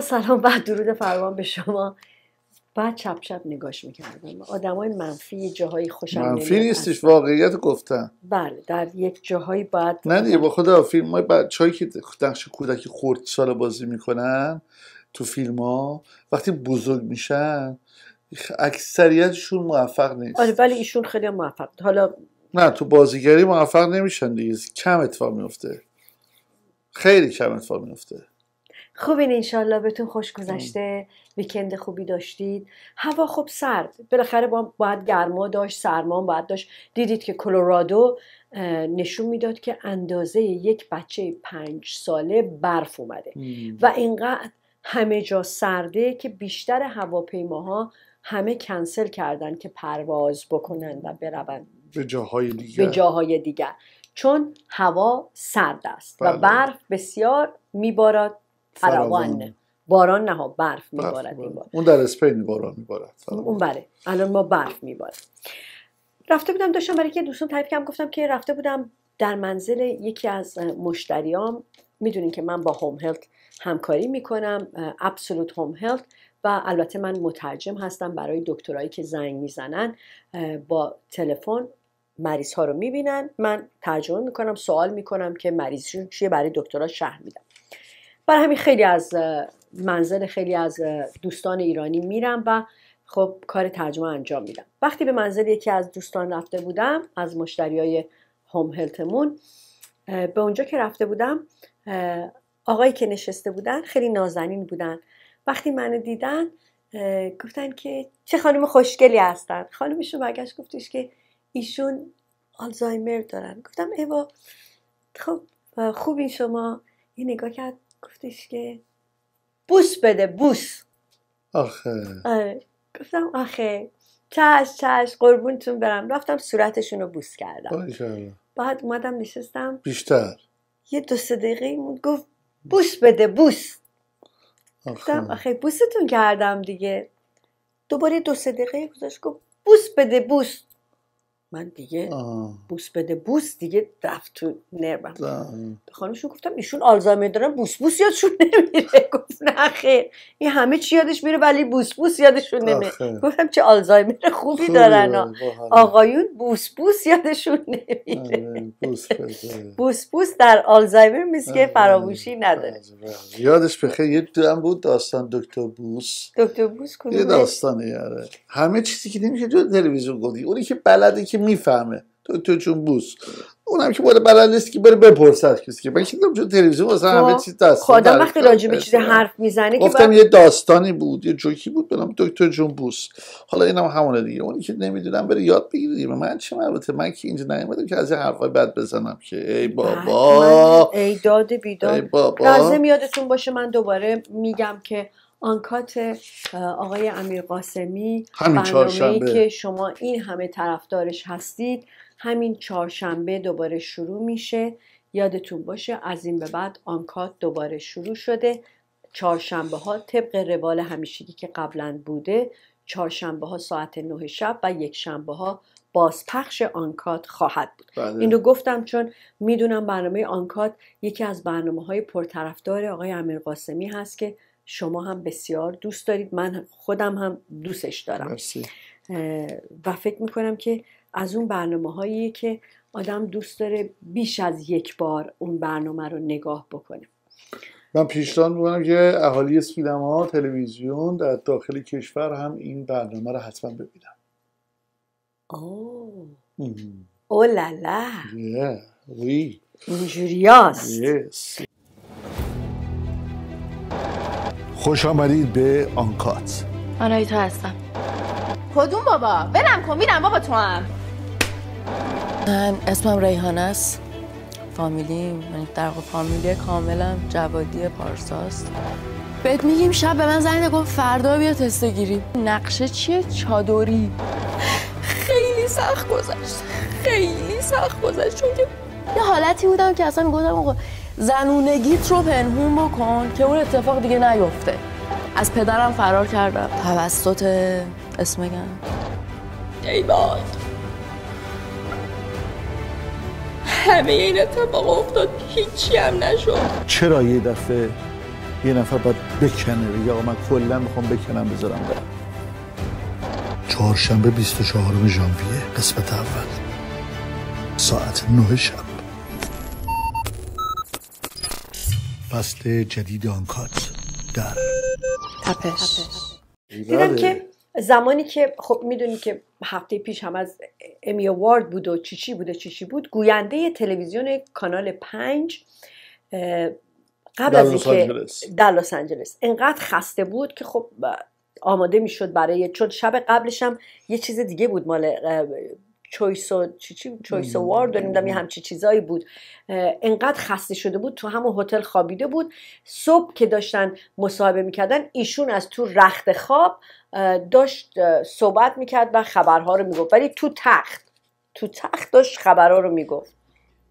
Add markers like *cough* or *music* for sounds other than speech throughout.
سلام بعد درود فرمان به شما بعد چپ چپ نگاش میکردم آدمای منفی جاهایی خوشم منفی نیستش واقعیت گفتن بله در یک جاهایی بعد. نه دیگه با خدا فیلم های بچه‌ای که نقش کودکی خورد سال بازی میکنن تو فیلم ها وقتی بزرگ میشن اکثریتشون موفق نیست آره ولی ایشون خیلی موفق حالا نه تو بازیگری موفق نمیشن دیگه کم اتفاق میفته خیلی کم اتفاق میفته خوبین انشالله بهتون خوش گذشته ویکند خوبی داشتید هوا خوب سرد بالاخره با باید گرما داشت سرما باید داشت دیدید که کلورادو نشون میداد که اندازه یک بچه پنج ساله برف اومده و اینقدر همه جا سرده که بیشتر هواپیماها همه کنسل کردن که پرواز بکنن و برون به جاهای دیگر, به جاهای دیگر. چون هوا سرد است و بله. برف بسیار میبارد فراوان باران نه خب، برف میبارد اون در اسپین باران میبارد اون بله الان ما برف میبارد رفته بودم داشتم برای که دوستان تعریف کم گفتم که رفته بودم در منزل یکی از مشتریام میدونین که من با هوم هلت همکاری میکنم ابسولوت هوم هلت و البته من مترجم هستم برای دکترایی که زنگ میزنن با تلفن مریض ها رو میبینن من ترجمه میکنم سوال میکنم که مریض چیه برای دکترها شهر میدم برای همین خیلی از منزل خیلی از دوستان ایرانی میرم و خب کار ترجمه انجام میدم وقتی به منزل یکی از دوستان رفته بودم از مشتری های هوم هلتمون به اونجا که رفته بودم آقایی که نشسته بودن خیلی نازنین بودن وقتی منو دیدن گفتن که چه خانم خوشگلی هستن خانمشون برگشت گفتش که ایشون آلزایمر دارن گفتم ایوا خب خوبی شما یه نگاه کرد گفتش که بوس بده بوس آخه آره گفتم آخه چش چش قربونتون برم رفتم صورتشون رو بوس کردم بعد اومدم نشستم بیشتر یه دو سه دقیقه گفت بوس بده بوس گفتم آخه بوستون کردم دیگه دوباره دو سه دقیقه گذاشت گفت بوس بده بوس من دیگه آه. بوس بده بوس دیگه رفت تو نرمم خانمشون گفتم ایشون آلزایمر دارن بوس بوس یادشون نمیره *laughs* گفت نه خیر این همه چی یادش میره ولی بوس بوس یادشون نمیره گفتم چه آلزایمر خوبی دارن آقایون بوس بوس یادشون نمیره آره، *laughs* بوس بوس در آلزایمر میز که آره، فراموشی آره، نداره یادش بخیر یه دو بود داستان دکتر بوس دکتر بوس یه یاره همه چیزی که نمیشه تو تلویزیون گفتی اونی که بلده که میفهمه تو تو چون بوس اونم که بوده بلد نیست که بره بپرسد کسی که من چون تلویزیون واسه خب، همه چیز دست خدا خب، وقتی راجع به چیز حرف میزنه گفتم یه داستانی بود یه جوکی بود به نام دکتر جون بوس حالا اینم همونه دیگه اونی که نمیدونم بره یاد بگیره من چه مربوطه من که اینجا نیومدم که از این حرفای بد بزنم که ای بله، بابا ای داد بیداد لازم یادتون باشه من دوباره میگم که آنکات آقای امیر قاسمی برنامه‌ای که شما این همه طرفدارش هستید همین چهارشنبه دوباره شروع میشه یادتون باشه از این به بعد آنکات دوباره شروع شده چهارشنبه ها طبق روال همیشگی که قبلا بوده چهارشنبه ها ساعت نه شب و یک شنبه ها بازپخش آنکات خواهد بود بله. رو گفتم چون میدونم برنامه آنکات یکی از برنامه های پرطرفدار آقای امیر قاسمی هست که شما هم بسیار دوست دارید من خودم هم دوستش دارم و فکر میکنم که از اون برنامه هایی که آدم دوست داره بیش از یک بار اون برنامه رو نگاه بکنه من پیشنهاد میکنم که اهالی سینما تلویزیون در داخل کشور هم این برنامه رو حتما ببینم اوه اوه لالا yeah. oui. هست خوش آمدید به آنکات آنایی تو هستم کدوم بابا برم کن میرم بابا تو هم من اسمم ریحان است فامیلیم من یعنی در فامیلی کاملا جوادی پارساست بهت میگیم شب به من زنگ گفت فردا بیا تست گیری نقشه چیه چادری خیلی سخت گذشت خیلی سخت گذشت چون که یه حالتی بودم که اصلا میگفتم زنونگیت رو پنهون بکن که اون اتفاق دیگه نیفته از پدرم فرار کردم توسط اسم ای باد همه این اتفاق افتاد هیچی هم نشد چرا یه دفعه یه نفر باید بکنه یا آقا من کلا میخوام بکنم بذارم برم چهارشنبه 24 ژانویه قسمت اول ساعت 9 شب فصل جدید آنکات در تپش دیدم بله. که زمانی که خب میدونی که هفته پیش هم از امی اوارد بود و چی بود و چی بود گوینده تلویزیون کانال پنج قبل از اینکه در لس آنجلس انقدر خسته بود که خب آماده میشد برای چون شب قبلش هم یه چیز دیگه بود مال چویس و چی چی همچی چیزایی بود انقدر خسته شده بود تو همون هتل خوابیده بود صبح که داشتن مصاحبه میکردن ایشون از تو رخت خواب داشت صحبت میکرد و خبرها رو میگفت ولی تو تخت تو تخت داشت خبرها رو میگفت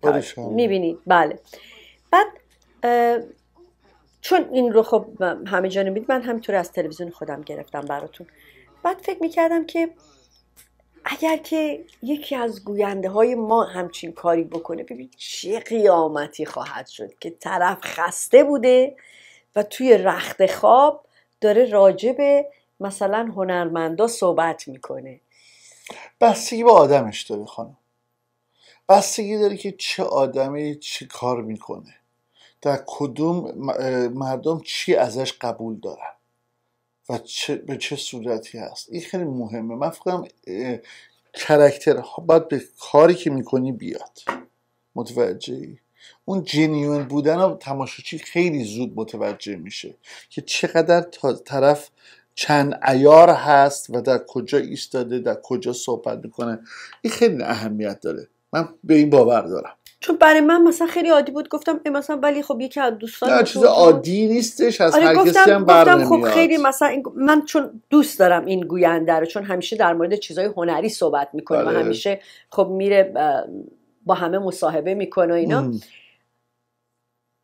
بله، میبینید بله بعد چون این رو خب همه جا من همینطور از تلویزیون خودم گرفتم براتون بعد فکر میکردم که اگر که یکی از گوینده های ما همچین کاری بکنه ببین چه قیامتی خواهد شد که طرف خسته بوده و توی رخت خواب داره راجب مثلا هنرمندا صحبت میکنه بستگی به آدمش داره خانم بستگی داره که چه آدمی چه کار میکنه در کدوم مردم چی ازش قبول دارن چه به چه صورتی هست این خیلی مهمه من فکرم ها باید به کاری که میکنی بیاد متوجه ای اون جنیون بودن و تماشاچی خیلی زود متوجه میشه که چقدر طرف چند ایار هست و در کجا ایستاده در کجا صحبت میکنه این خیلی اهمیت داره من به این باور دارم چون برای من مثلا خیلی عادی بود گفتم مثلا ولی خب یکی از دوستان نه چیز عادی نیستش از آره هر گفتم، کسی هم گفتم خب خیلی مثلا این... من چون دوست دارم این گوینده رو چون همیشه در مورد چیزهای هنری صحبت میکنه و بله. همیشه خب میره با همه مصاحبه میکنه و اینا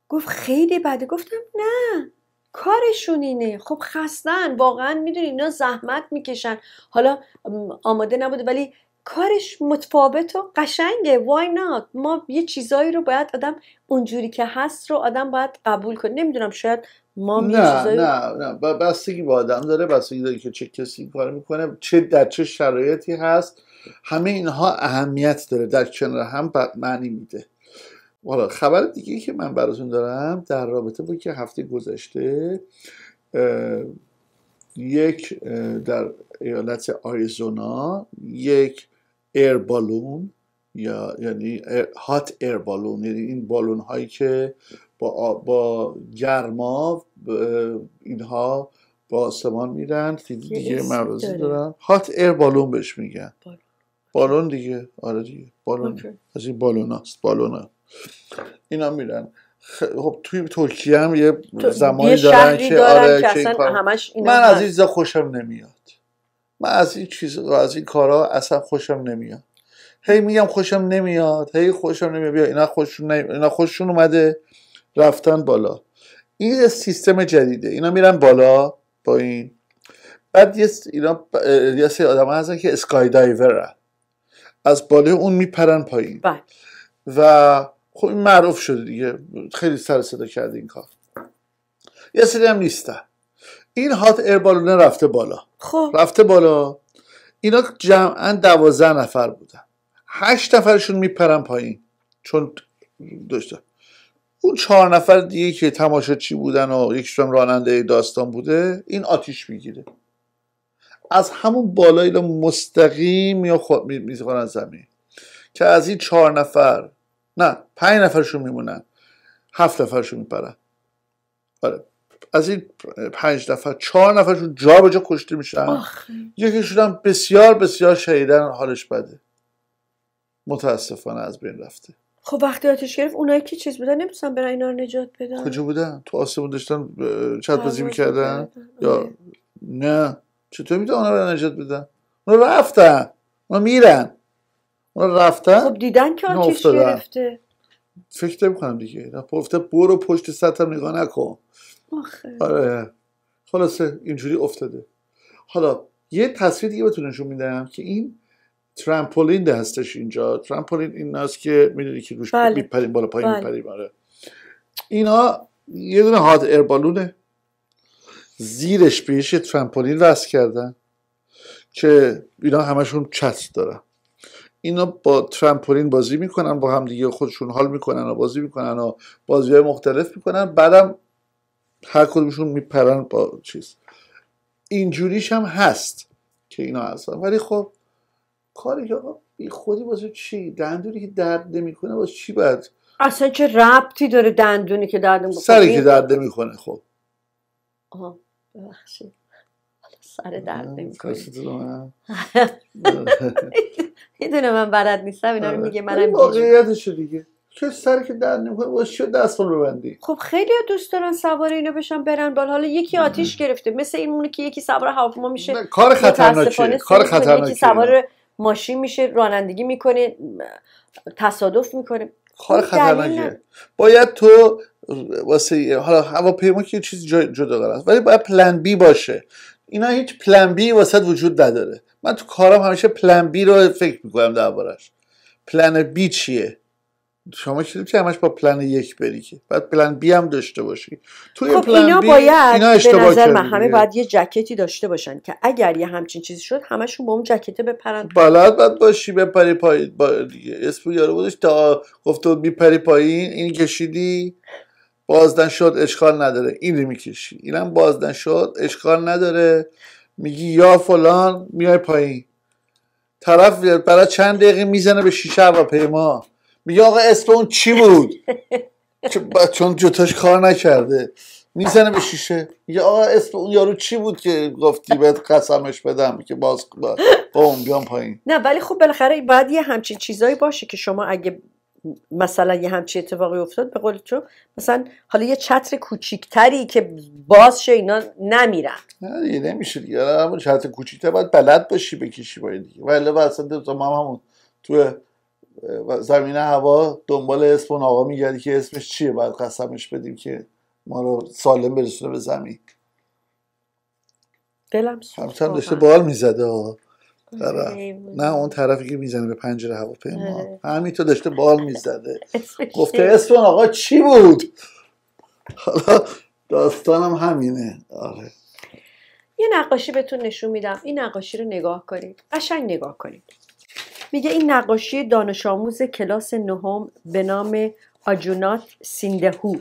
گفت خیلی بده گفتم نه کارشون اینه خب خستن واقعا میدونی اینا زحمت میکشن حالا آماده نبوده ولی کارش متفاوت و قشنگه وای نات ما یه چیزایی رو باید آدم اونجوری که هست رو آدم باید قبول کنه نمیدونم شاید ما نه نه نه بستگی با آدم داره بستگی داره که چه کسی کار میکنه چه در چه شرایطی هست همه اینها اهمیت داره در کنار هم معنی میده حالا خبر دیگه که من براتون دارم در رابطه با که هفته گذشته یک در ایالت آریزونا یک ایر بالون یا یعنی هات ایر بالون یعنی این بالون هایی که با, با گرما اینها با آسمان میرن دیگه مرازی دارن هات ایر بالون بهش میگن بالون دیگه آره دیگه بالون از این بالون هست اینا میرن خب توی ترکیه هم یه زمانی دارن, که آره که, من از این خوشم نمیاد من از این چیز از این کارا اصلا خوشم نمیاد هی میگم خوشم نمیاد هی خوشم نمیاد بیا اینا خوششون نمی... اینا خوششون اومده رفتن بالا این سیستم جدیده اینا میرن بالا با این بعد یه اینا یه سری آدم هستن که اسکای دایورن از بالا اون میپرن پایین بله. و خب این معروف شده دیگه خیلی سر صدا کرد این کار یه سری هم نیستن این هات ایر بالونه رفته بالا خب رفته بالا اینا جمعا دوازده نفر بودن هشت نفرشون میپرن پایین چون داشته اون چهار نفر دیگه که تماشا چی بودن و یکیشون راننده داستان بوده این آتیش میگیره از همون بالا اینا مستقیم یا خود زمین که از این چهار نفر نه پنج نفرشون میمونن هفت نفرشون میپرن آره از این پنج نفر چهار نفرشون جا به جا کشته میشن یکی شدن بسیار بسیار شهیدن حالش بده متاسفانه از بین رفته خب وقتی آتش گرفت اونایی که چیز بودن نمیتونن برای اینا رو نجات بدن کجا بودن تو آسمون داشتن چت بازی میکردن یا آره. نه چطور میتونن اونا رو نجات بدن اونا رفتن اونا میرن اونا رفتن خب دیدن که آتش گرفته فکر نمی کنم دیگه رفته برو پشت سطح نگاه نکن آخه آره خلاصه اینجوری افتاده حالا یه تصویر دیگه بهتون نشون میدم که این ترامپولین ده هستش اینجا ترامپولین این است که میدونی که روش بله. میپریم بالا پایین بله. میپریم آره اینا یه دونه هاد بالونه زیرش بهش یه ترامپولین وصل کردن که اینا همشون چت دارن اینا با ترامپولین بازی میکنن با همدیگه خودشون حال میکنن و بازی میکنن و بازی مختلف میکنن بعدم هر کدومشون میپرن با چیز اینجوریش هم هست که اینا هستن ولی خب کاری که بی خودی واسه چی دندونی که درد نمیکنه واسه چی باید اصلا چه ربطی داره دندونی که درد نمیکنه سری که درد نمیکنه خب آها ببخشید سر درد نمیکنه میدونه *laughs* من بلد نیستم اینا رو آره. میگه منم واقعیتش دیگه که سر که در نمیکنه واسه چه ببندی خب خیلی دوست دارن سوار اینو بشن برن بالا حالا یکی آتیش گرفته مثل این مونه که یکی سوار هواپیما میشه کار خطرناکه کار خطرناکه یکی سوار ماشین میشه رانندگی میکنه تصادف میکنه کار خطرناکه باید تو واسه حالا هواپیما که چیز جدا داره ولی باید پلن بی باشه اینا هیچ پلن بی واسه وجود نداره من تو کارم همیشه پلن بی رو فکر میکنم دربارش پلن بی چیه شما چیزی که همش با پلن یک بری که بعد پلن بی هم داشته باشی توی خب پلن اینا بی باید اینا به نظر من همه باید یه جکتی داشته باشن که اگر یه همچین چیزی شد همشون با اون جکته بپرن خب، بلد باید باشی بپری پایین با دیگه اسم یارو بودش تا گفته بود میپری پایین این کشیدی بازدن شد اشکال نداره این رو میکشی اینم بازدن شد اشکال نداره میگی یا فلان میای پایین طرف برای چند دقیقه میزنه به شیشه هواپیما میگه آقا اسم اون چی بود چون جوتاش کار نکرده میزنه به شیشه میگه آقا اسم اون یارو چی بود که گفتی بهت قسمش بدم که باز با اون بیام پایین نه ولی خب بالاخره باید یه همچین چیزایی باشه که شما اگه مثلا یه همچین اتفاقی افتاد به قول تو مثلا حالا یه چتر کوچیکتری که باز شه اینا نمیرن نه دیگه نمیشه دیگه آره، اما چتر کوچیکتر باید بلد باشی بکشی باید دیگه ولی اصلا ما همون تو زمینه هوا دنبال اسم اون آقا میگردی که اسمش چیه باید قسمش بدیم که ما رو سالم برسونه به زمین دلم همچنان داشته بال میزده آره، نه اون طرفی که میزنه به پنجره هواپیما آره. تو داشته بال میزده *laughs* گفته اسم اون آقا چی بود حالا داستانم همینه آره یه نقاشی بهتون نشون میدم این نقاشی رو نگاه کنید قشنگ نگاه کنید میگه این نقاشی دانش آموز کلاس نهم به نام آجونات سیندهو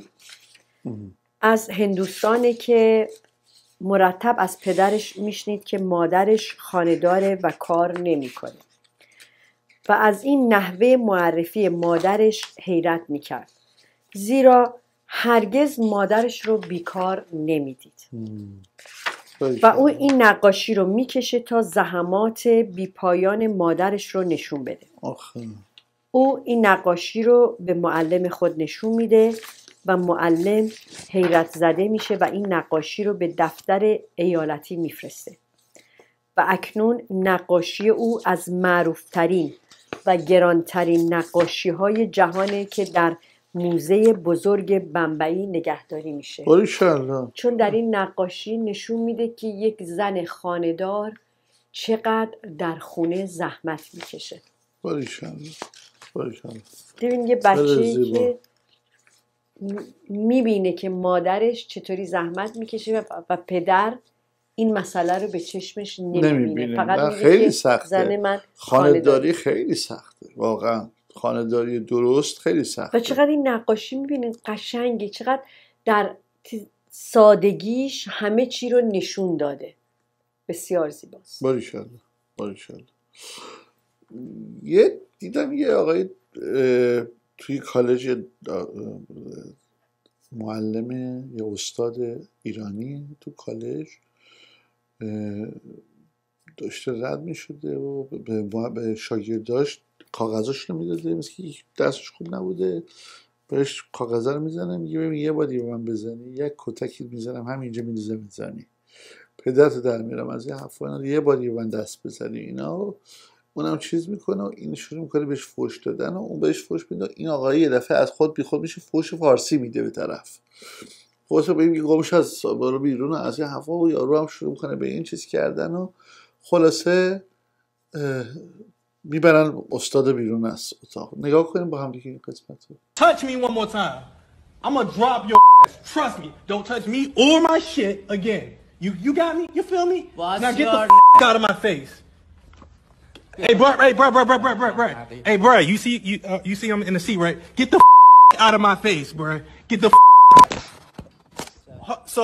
از هندوستانه که مرتب از پدرش میشنید که مادرش خانداره و کار نمیکنه و از این نحوه معرفی مادرش حیرت میکرد زیرا هرگز مادرش رو بیکار نمیدید و او این نقاشی رو میکشه تا زحمات بیپایان مادرش رو نشون بده او این نقاشی رو به معلم خود نشون میده و معلم حیرت زده میشه و این نقاشی رو به دفتر ایالتی میفرسته و اکنون نقاشی او از معروفترین و گرانترین نقاشی های جهانه که در موزه بزرگ بمبئی نگهداری میشه چون در این نقاشی نشون میده که یک زن خاندار چقدر در خونه زحمت میکشه ببین یه بچه که میبینه که مادرش چطوری زحمت میکشه و پدر این مسئله رو به چشمش نمیبینه, فقط خیلی سخته زن من خانداری خیلی سخته واقعا خانداری درست خیلی سخت. و چقدر این نقاشی میبینید قشنگه چقدر در سادگیش همه چی رو نشون داده بسیار زیباست باری یه دیدم یه آقای توی کالج معلم یا استاد ایرانی تو کالج داشته رد می شده و به داشت. کاغذاش رو میداده مثل که دستش خوب نبوده بهش کاغذ رو میزنه میگه ببین یه بادی به من بزنی یک کتکی میزنم همینجا می‌ذارم میزنی پدرت در میرم از یه حرفا یه بادی به من دست بزنی اینا اونم چیز میکنه و این شروع میکنه بهش فوش دادن و اون بهش فوش میده این آقایی یه دفعه از خود بیخود میشه فوش فارسی میده به طرف خودش به این گمش از برو بیرون و از یه حرفا و یارو هم شروع میکنه به این چیز کردن و خلاصه میبرن استاد بیرون از اتاق نگاه کنیم با هم دیگه این قسمت رو Touch me one more time. I'm gonna drop your ass. Trust me. Don't touch me or my shit again. You you got me? You feel me? What's now get the f- out of my face. Hey, bro, hey, bro, bro, bro, bro, bro, bro. Hey, bro, you see you uh, you see i in the seat, right? Get the f- out of my face, bro. Get the f- So,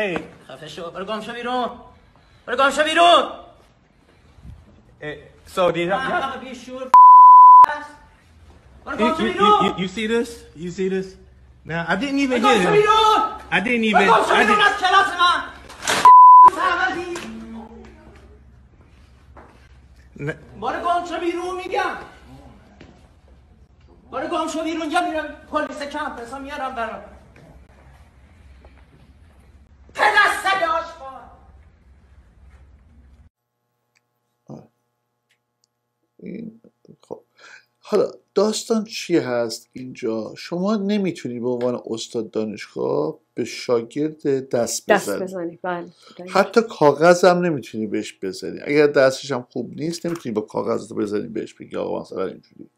hey. خفه شو. برو گم شو بیرون. برو Hey. So do have? I'm gonna be sure. You, you, you, you, see this? You see this? Now I didn't even hear him. I didn't even. I didn't. باره گم شو میارم برام خب حالا داستان چی هست اینجا شما نمیتونی به عنوان استاد دانشگاه به شاگرد دست بزنی, دست بله. حتی کاغذ هم نمیتونی بهش بزنی اگر دستش هم خوب نیست نمیتونی با کاغذ بزنی بهش بگی آقا مثلا اینجوری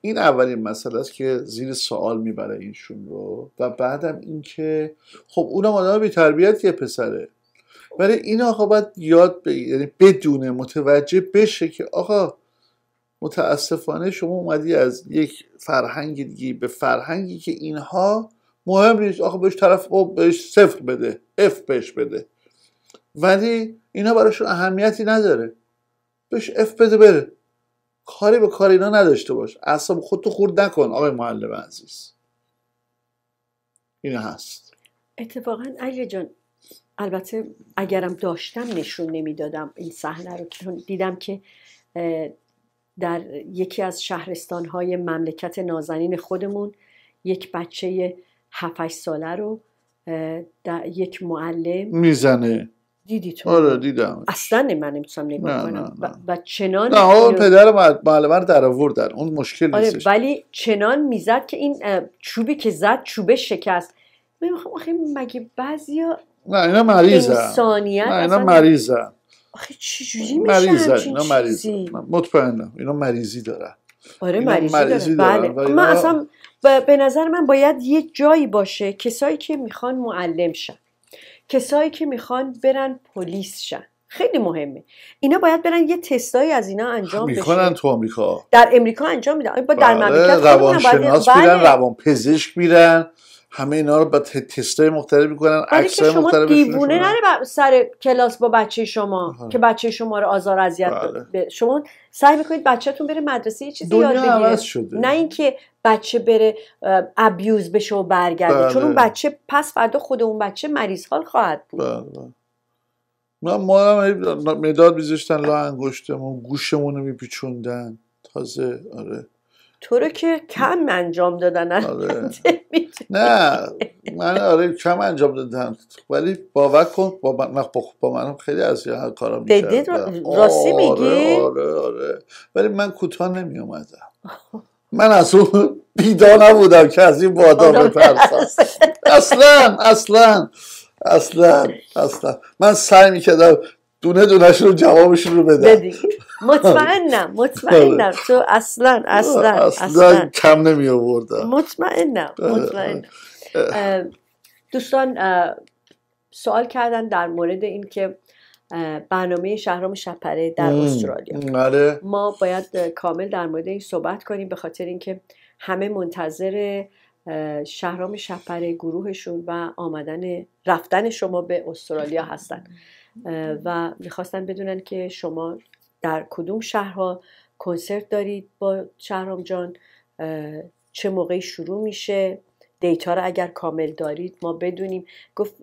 این اولین مسئله است که زیر سوال میبره اینشون رو و بعدم اینکه خب اونم آدم بی تربیت یه پسره ولی این آقا باید یاد بگیر یعنی بدونه متوجه بشه که آقا متاسفانه شما اومدی از یک فرهنگ دیگه به فرهنگی که اینها مهم نیست آخه بهش طرف بهش صفر بده اف بهش بده ولی اینا براشون اهمیتی نداره بهش اف بده بره کاری به کار اینا نداشته باش اصلا خودتو خورد نکن آقای معلم عزیز این هست اتفاقا علی جان البته اگرم داشتم نشون نمیدادم این صحنه رو دیدم که در یکی از های مملکت نازنین خودمون یک بچه 7 ساله رو در یک معلم میزنه دیدی تو آره دیدم اصلا من نمیتونم نگاه کنم و چنان نه اون پدر معلمه رو در آوردن اون مشکل نیست آره، نیستش ولی چنان میزد که این چوبی که زد چوبه شکست میخوام آخه مگه بعضیا نه اینا مریض انسانیت نه اینا مریضه آخه چجوری خب، میشه مریض اینا مریض مطمئنم اینا مریضی دارن آره مریضی, مریضی دارن, بله. خب، من اصلا به نظر من باید یه جایی باشه کسایی که میخوان معلم شن کسایی که میخوان برن پلیس شن خیلی مهمه اینا باید برن یه تستایی از اینا انجام خب، بشه میکنن تو آمریکا در امریکا انجام میدن با در بله، مملکت روانشناس میرن بله. روان پزشک میرن همه اینا رو با تستای مختلف میکنن عکس مختلف دیوونه نره سر کلاس با بچه شما که بچه شما رو آزار اذیت بله. شما سعی میکنید بچهتون بره مدرسه یه چیزی یاد بگیره نه اینکه بچه بره ابیوز بشه و برگرده بله. چون اون بچه پس فردا خود اون بچه مریض حال خواهد بود بله، بله. ما هم مداد میذاشتن لا انگشتمون گوشمون رو میپیچوندن تازه آره تو رو که کم انجام دادن آره. نه من آره کم انجام دادم ولی باور کن با من با منم خیلی از هر کارا میکردم راستی آره، میگی آره آره ولی من کوتاه نمی اومدم *laughs* من از اون بیدا نبودم که از این بادا بپرسم اصلا اصلا اصلا اصلا من سعی میکردم دونه دونه رو جوابشون رو بدم مطمئنم خب. مطمئنم تو اصلا اصلا اصلا کم نمی آوردم مطمئنم دوستان سوال کردن در مورد این که برنامه شهرام شپره در استرالیا آره. ما باید کامل در مورد این صحبت کنیم به خاطر اینکه همه منتظر شهرام شپره گروهشون و آمدن رفتن شما به استرالیا هستن و میخواستن بدونن که شما در کدوم شهرها کنسرت دارید با شهرام جان چه موقعی شروع میشه دیتا رو اگر کامل دارید ما بدونیم گفت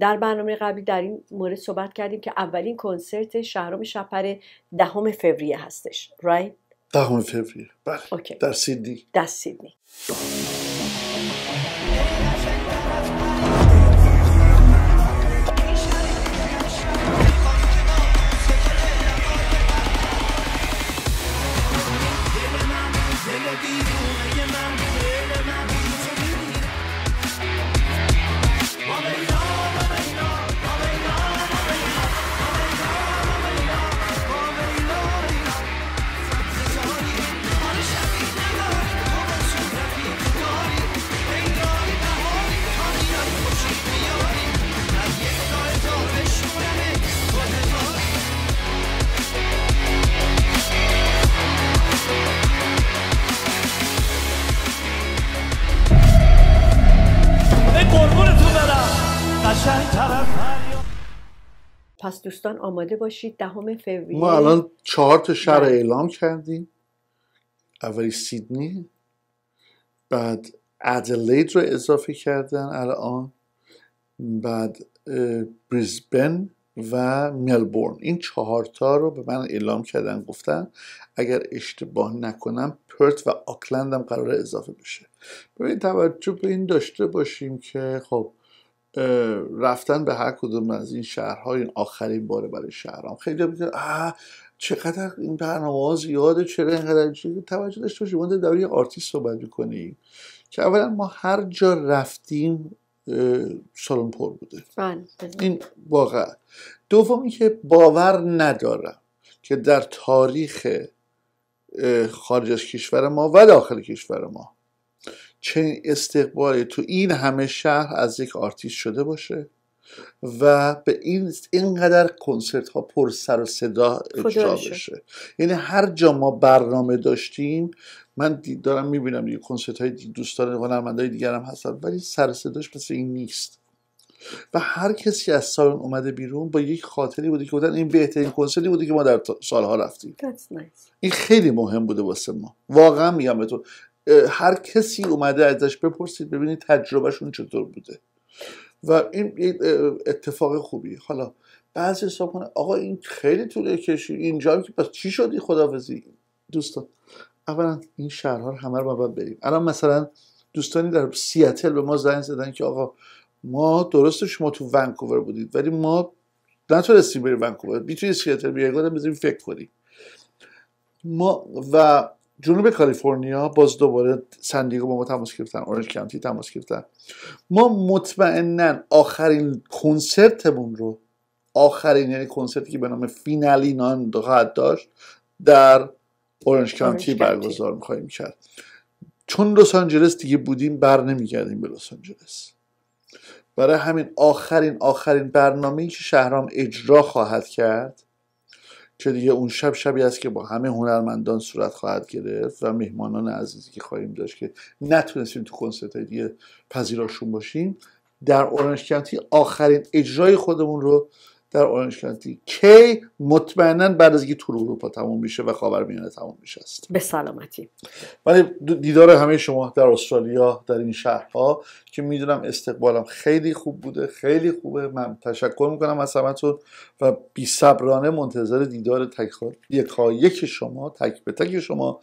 در برنامه قبلی در این مورد صحبت کردیم که اولین کنسرت شهرام شپره دهم فوریه هستش رایت right? دهم فوریه بله در سیدنی در سیدنی دوستان آماده باشید دهم فوریه ما الان چهار تا شهر بله. اعلام کردیم اولی سیدنی بعد ادلید رو اضافه کردن الان بعد بریزبن و ملبورن این چهارتا رو به من اعلام کردن گفتن اگر اشتباه نکنم پرت و آکلند هم قرار اضافه بشه ببین توجه به این داشته باشیم که خب رفتن به هر کدوم از این شهرها این آخرین باره برای شهرام خیلی چقدر این برنامه ها زیاده چرا اینقدر توجه داشته باشید من در یه آرتیست صحبت کنیم که اولا ما هر جا رفتیم سالن پر بوده بله، این واقعا دوم که باور ندارم که در تاریخ خارج از کشور ما و داخل کشور ما چنین استقبالی تو این همه شهر از یک آرتیست شده باشه و به این اینقدر کنسرت ها پر سر و صدا اجرا بشه یعنی هر جا ما برنامه داشتیم من دارم میبینم دیگه کنسرت های دوستان های دیگر هم هستن ولی سر صداش مثل این نیست و هر کسی از سال اومده بیرون با یک خاطری بوده که بودن این بهترین کنسرتی بوده که ما در سالها رفتیم این خیلی مهم بوده واسه ما واقعا میگم تو. هر کسی اومده ازش بپرسید ببینید تجربهشون چطور بوده و این اتفاق خوبی حالا بعضی حساب کنه آقا این خیلی طول کشی اینجا که پس چی شدی خدافزی دوستان اولا این شهرها رو همه رو باید بریم الان مثلا دوستانی در سیاتل به ما زنگ زدن که آقا ما درست شما تو ونکوور بودید ولی ما نتونستیم بریم ونکوور میتونید سیاتل بیاید بزنیم فکر کنیم ما و جنوب کالیفرنیا باز دوباره سندیگو با ما تماس گرفتن اورنج کمتی تماس گرفتن ما مطمئنا آخرین کنسرتمون رو آخرین یعنی کنسرتی که به نام فینالی نان خواهد داشت در اورنج کانتی برگزار میخواهیم کرد چون لس آنجلس دیگه بودیم بر نمیگردیم به لس آنجلس برای همین آخرین آخرین برنامه ای که شهرام اجرا خواهد کرد چه دیگه اون شب شبی است که با همه هنرمندان صورت خواهد گرفت و مهمانان عزیزی که خواهیم داشت که نتونستیم تو کنسرت های دیگه پذیراشون باشیم در اورنج کانتی آخرین اجرای خودمون رو در اورنج کانتی کی مطمئنا بعد از اینکه تور اروپا تموم میشه و خاورمیانه تموم میشه است به سلامتی ولی دیدار همه شما در استرالیا در این شهرها که میدونم استقبالم خیلی خوب بوده خیلی خوبه من تشکر میکنم از همتون و بی صبرانه منتظر دیدار یک یک شما تک به تک شما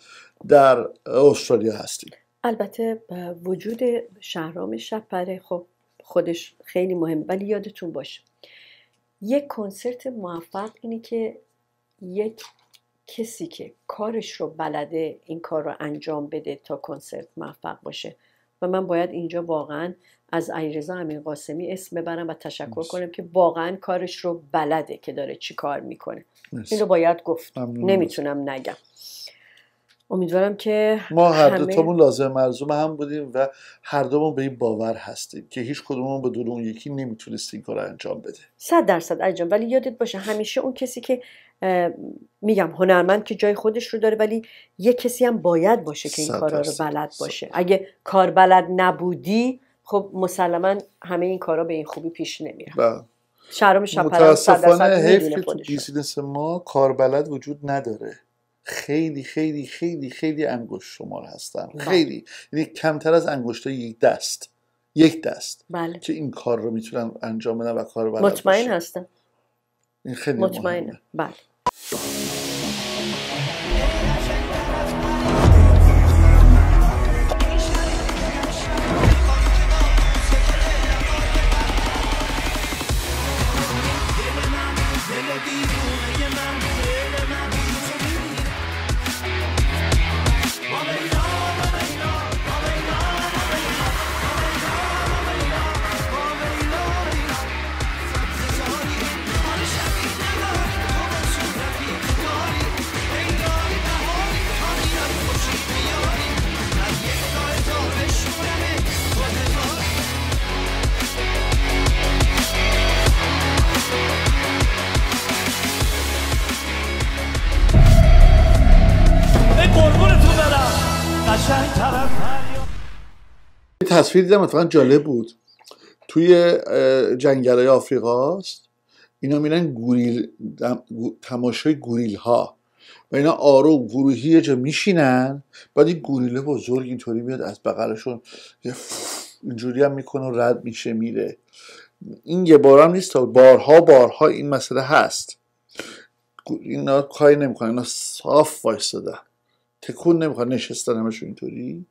در استرالیا هستیم البته وجود شهرام شپره خب خودش خیلی مهم ولی یادتون باشه یک کنسرت موفق اینه که یک کسی که کارش رو بلده این کار رو انجام بده تا کنسرت موفق باشه و من باید اینجا واقعا از ایرزا امین قاسمی اسم ببرم و تشکر کنم که واقعا کارش رو بلده که داره چی کار میکنه این رو باید گفت نمیتونم نگم امیدوارم که ما هر همه... لازم مرزوم هم بودیم و هر دومون به این باور هستیم که هیچ کدوممون به دور اون یکی نمیتونست این کار انجام بده صد درصد انجام ولی یادت باشه همیشه اون کسی که میگم هنرمند که جای خودش رو داره ولی یه کسی هم باید باشه که این کارا رو بلد باشه اگه کار بلد نبودی خب مسلما همه این کارا به این خوبی پیش نمیره بله. شهرام که ما کاربلد وجود نداره خیلی خیلی خیلی خیلی انگشت شمار هستن بله. خیلی یعنی کمتر از انگشت یک دست یک دست بله. که این کار رو میتونن انجام بدن و کار رو مطمئن هستن این خیلی مطمئن بله تصویر دیدم اتفاقا جالب بود توی های آفریقاست اینا میرن گوریل تماشای گوریل ها و اینا آرو گروهی یه جا میشینن بعد این گوریله بزرگ اینطوری میاد از بغلشون *sniffs* اینجوری هم میکنه و رد میشه میره این یه بار هم نیست بارها بارها این مسئله هست اینا کاری نمیکنن اینا صاف وایستادن تکون نمیخوان نشستن همشون اینطوری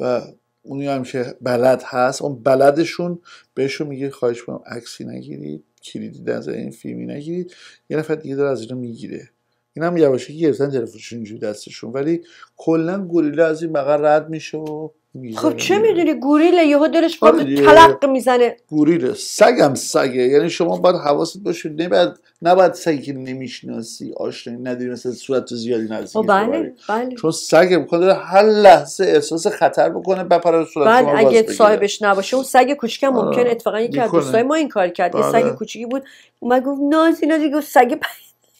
و اونی هم که بلد هست اون بلدشون بهشون میگه خواهش کنم عکسی نگیرید کلیدی از این فیلمی نگیرید یه نفر دیگه داره از اینا میگیره این هم یواشکی گرفتن تلفنشون اینجوری دستشون ولی کلا گلیله از این بغل رد میشه و خب چه میدونی گوریله یهو دلش با تلق میزنه گوریله سگم سگه یعنی شما باید حواست باشه نباید نباید سگی که نمیشناسی آشنایی نداری مثل صورت زیادی نزدیک خب بله بله چون سگ میکنه هر لحظه احساس خطر بکنه بپره صورت بله اگه صاحبش نباشه اون سگ کوچیکم آره، ممکن اتفاقا یکی از دوستای ما این کار کرد یه سگ بله. کوچیکی بود اومد گفت نازی نازی گفت سگ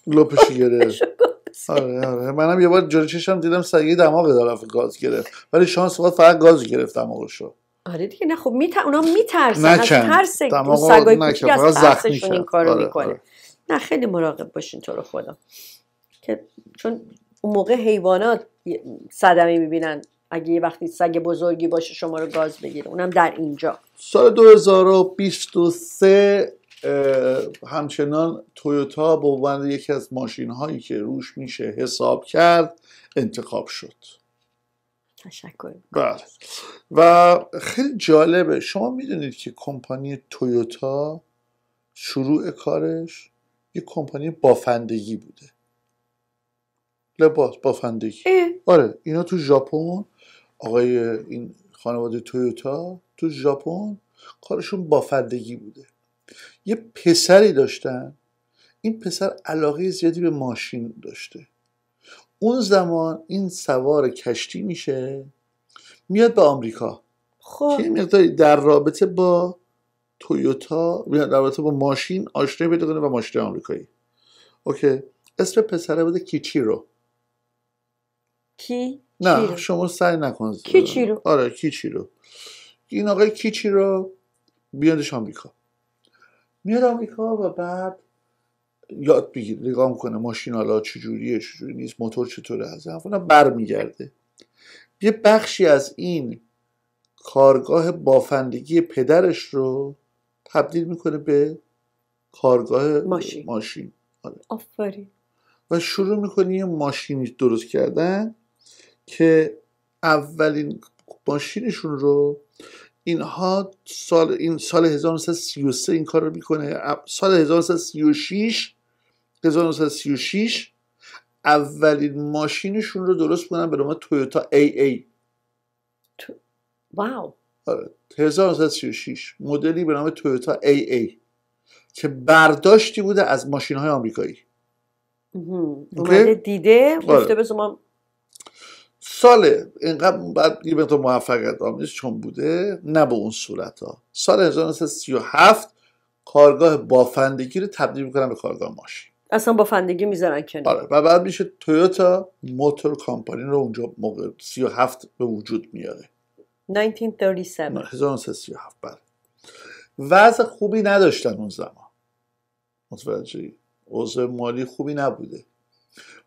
لپش *laughs* آره آره منم یه بار جلوی چشم دیدم سگی دماغ طرف گاز گرفت ولی شانس بود فقط گاز گرفت دماغشو آره دیگه نه خب میت... اونا میترسن از هر سگای کوچیک از این کارو آره، آره. میکنه نه خیلی مراقب باشین تو رو خدا که چون اون موقع حیوانات صدمه میبینن اگه یه وقتی سگ بزرگی باشه شما رو گاز بگیره اونم در اینجا سال 2023 همچنان تویوتا به عنوان یکی از ماشین هایی که روش میشه حساب کرد انتخاب شد تشکر بله. و خیلی جالبه شما میدونید که کمپانی تویوتا شروع کارش یه کمپانی بافندگی بوده لباس بافندگی اه. آره اینا تو ژاپن آقای این خانواده تویوتا تو ژاپن کارشون بافندگی بوده یه پسری داشتن این پسر علاقه زیادی به ماشین داشته اون زمان این سوار کشتی میشه میاد به آمریکا خب یه مقداری در رابطه با تویوتا در رابطه با ماشین آشنایی پیدا کنه و ماشین آمریکایی اوکی اسم پسره بوده کیچیرو کی نه شما سعی نکن کیچیرو آره کیچیرو این آقای کیچیرو بیادش آمریکا میاد آمریکا و بعد یاد بگیر نگاه میکنه ماشین حالا چجوریه چجوری نیست موتور چطوره از بر برمیگرده یه بخشی از این کارگاه بافندگی پدرش رو تبدیل میکنه به کارگاه ماشین, ماشین. آره. و شروع میکنه یه ماشینی درست کردن که اولین ماشینشون رو اینها سال این سال 1933 این کار رو میکنه سال 1936 1936 اولین ماشینشون رو درست کنن به نام تویوتا ای ای واو 1936 آره. مدلی به نام تویوتا ای ای که برداشتی بوده از ماشین های آمریکایی اومده دیده آره. گفته به ما سال اینقدر بعد یه مقدار موفقیت آمیز چون بوده نه به اون صورت ها سال 1937 کارگاه بافندگی رو تبدیل میکنن به کارگاه ماشین اصلا بافندگی میذارن کنار آره و بعد میشه تویوتا موتور کامپانی رو اونجا موقع 37 به وجود میاره 1937 1937 بله. وضع خوبی نداشتن اون زمان متوجه اوضاع مالی خوبی نبوده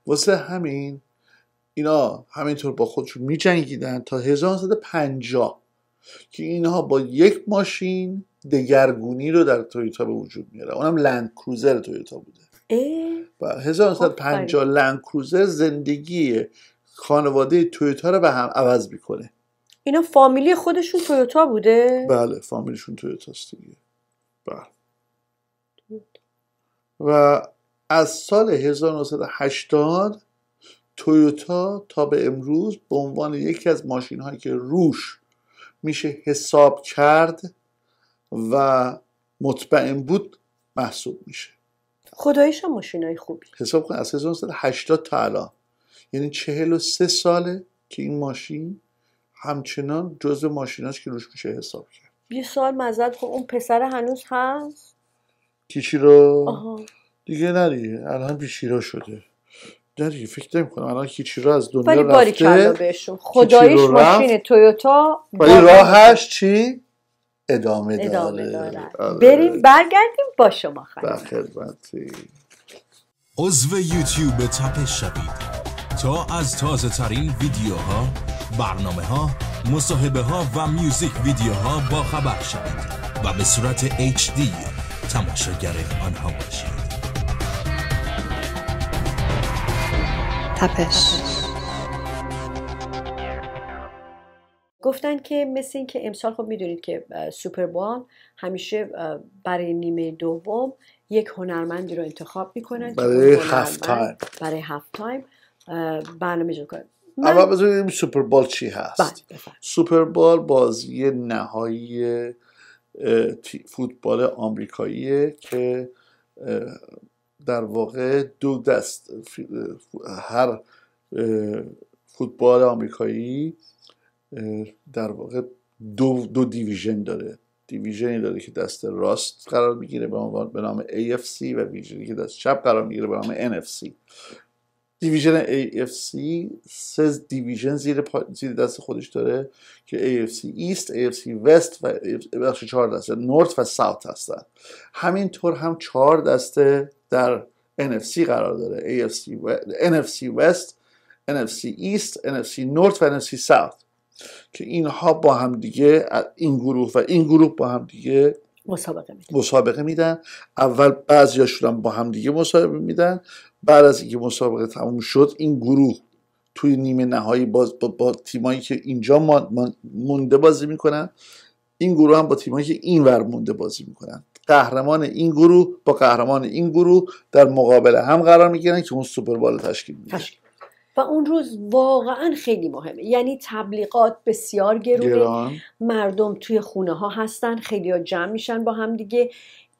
واسه همین اینا همینطور با خودشون جنگیدن تا 1950 که اینها با یک ماشین دگرگونی رو در تویوتا به وجود میاره اونم لند کروزر تویوتا بوده و 1950 لند کروزر زندگی خانواده تویوتا رو به هم عوض میکنه اینا فامیلی خودشون تویوتا بوده بله فامیلیشون تویوتاست دیگه بله و از سال 1980 تویوتا تا به امروز به عنوان یکی از ماشین هایی که روش میشه حساب کرد و مطمئن بود محسوب میشه خدایش هم ماشین خوبی حساب کن از 1980 تا الان یعنی 43 ساله که این ماشین همچنان جزء ماشیناش که روش میشه حساب کرد یه سال مزد خب اون پسر هنوز هست کیچی رو دیگه نه الان الان پیشیرا شده داری فکر نمی کنم الان هیچی رو از دنیا ولی رفته بهشون خدایش ماشین تویوتا ولی راهش چی ادامه, ادامه داره, داره. بریم برگردیم با شما خدمتی عضو یوتیوب تپش شوید تا از تازه ترین ویدیوها برنامه ها مصاحبه ها و میوزیک ویدیوها با خبر شوید و به صورت HD تماشاگر آنها باشید تپش گفتن که مثل که امسال خب میدونید که سوپر بال همیشه برای نیمه دوم یک هنرمندی رو انتخاب میکنن برای هفت تایم برای هفت تایم برنامه جو کنن من... سوپر سوپربال چی هست بال بله، بازی نهایی فوتبال آمریکاییه که در واقع دو دست هر فوتبال آمریکایی در واقع دو, دو دیویژن داره دیویژنی داره که دست راست قرار میگیره به به نام AFC و دیویژنی که دست چپ قرار میگیره به نام NFC دیویژن AFC سه دیویژن زیر, دست خودش داره که AFC ایست، AFC وست و بخش چهار دسته نورت و ساوت هستن همینطور هم چهار دسته در NFC قرار داره AFC و... NFC West NFC East NFC North و NFC South که اینها با هم دیگه این گروه و این گروه با هم دیگه مسابقه میدن مسابقه اول بعضی هم با هم دیگه مسابقه میدن بعد از اینکه مسابقه تموم شد این گروه توی نیمه نهایی باز با, با تیمایی که اینجا مونده بازی میکنن این گروه هم با تیمایی که این ور مونده بازی میکنن قهرمان این گروه با قهرمان این گروه در مقابل هم قرار میگیرن که اون بال تشکیل میده و اون روز واقعا خیلی مهمه یعنی تبلیغات بسیار گرونه مردم توی خونه ها هستن خیلی ها جمع میشن با هم دیگه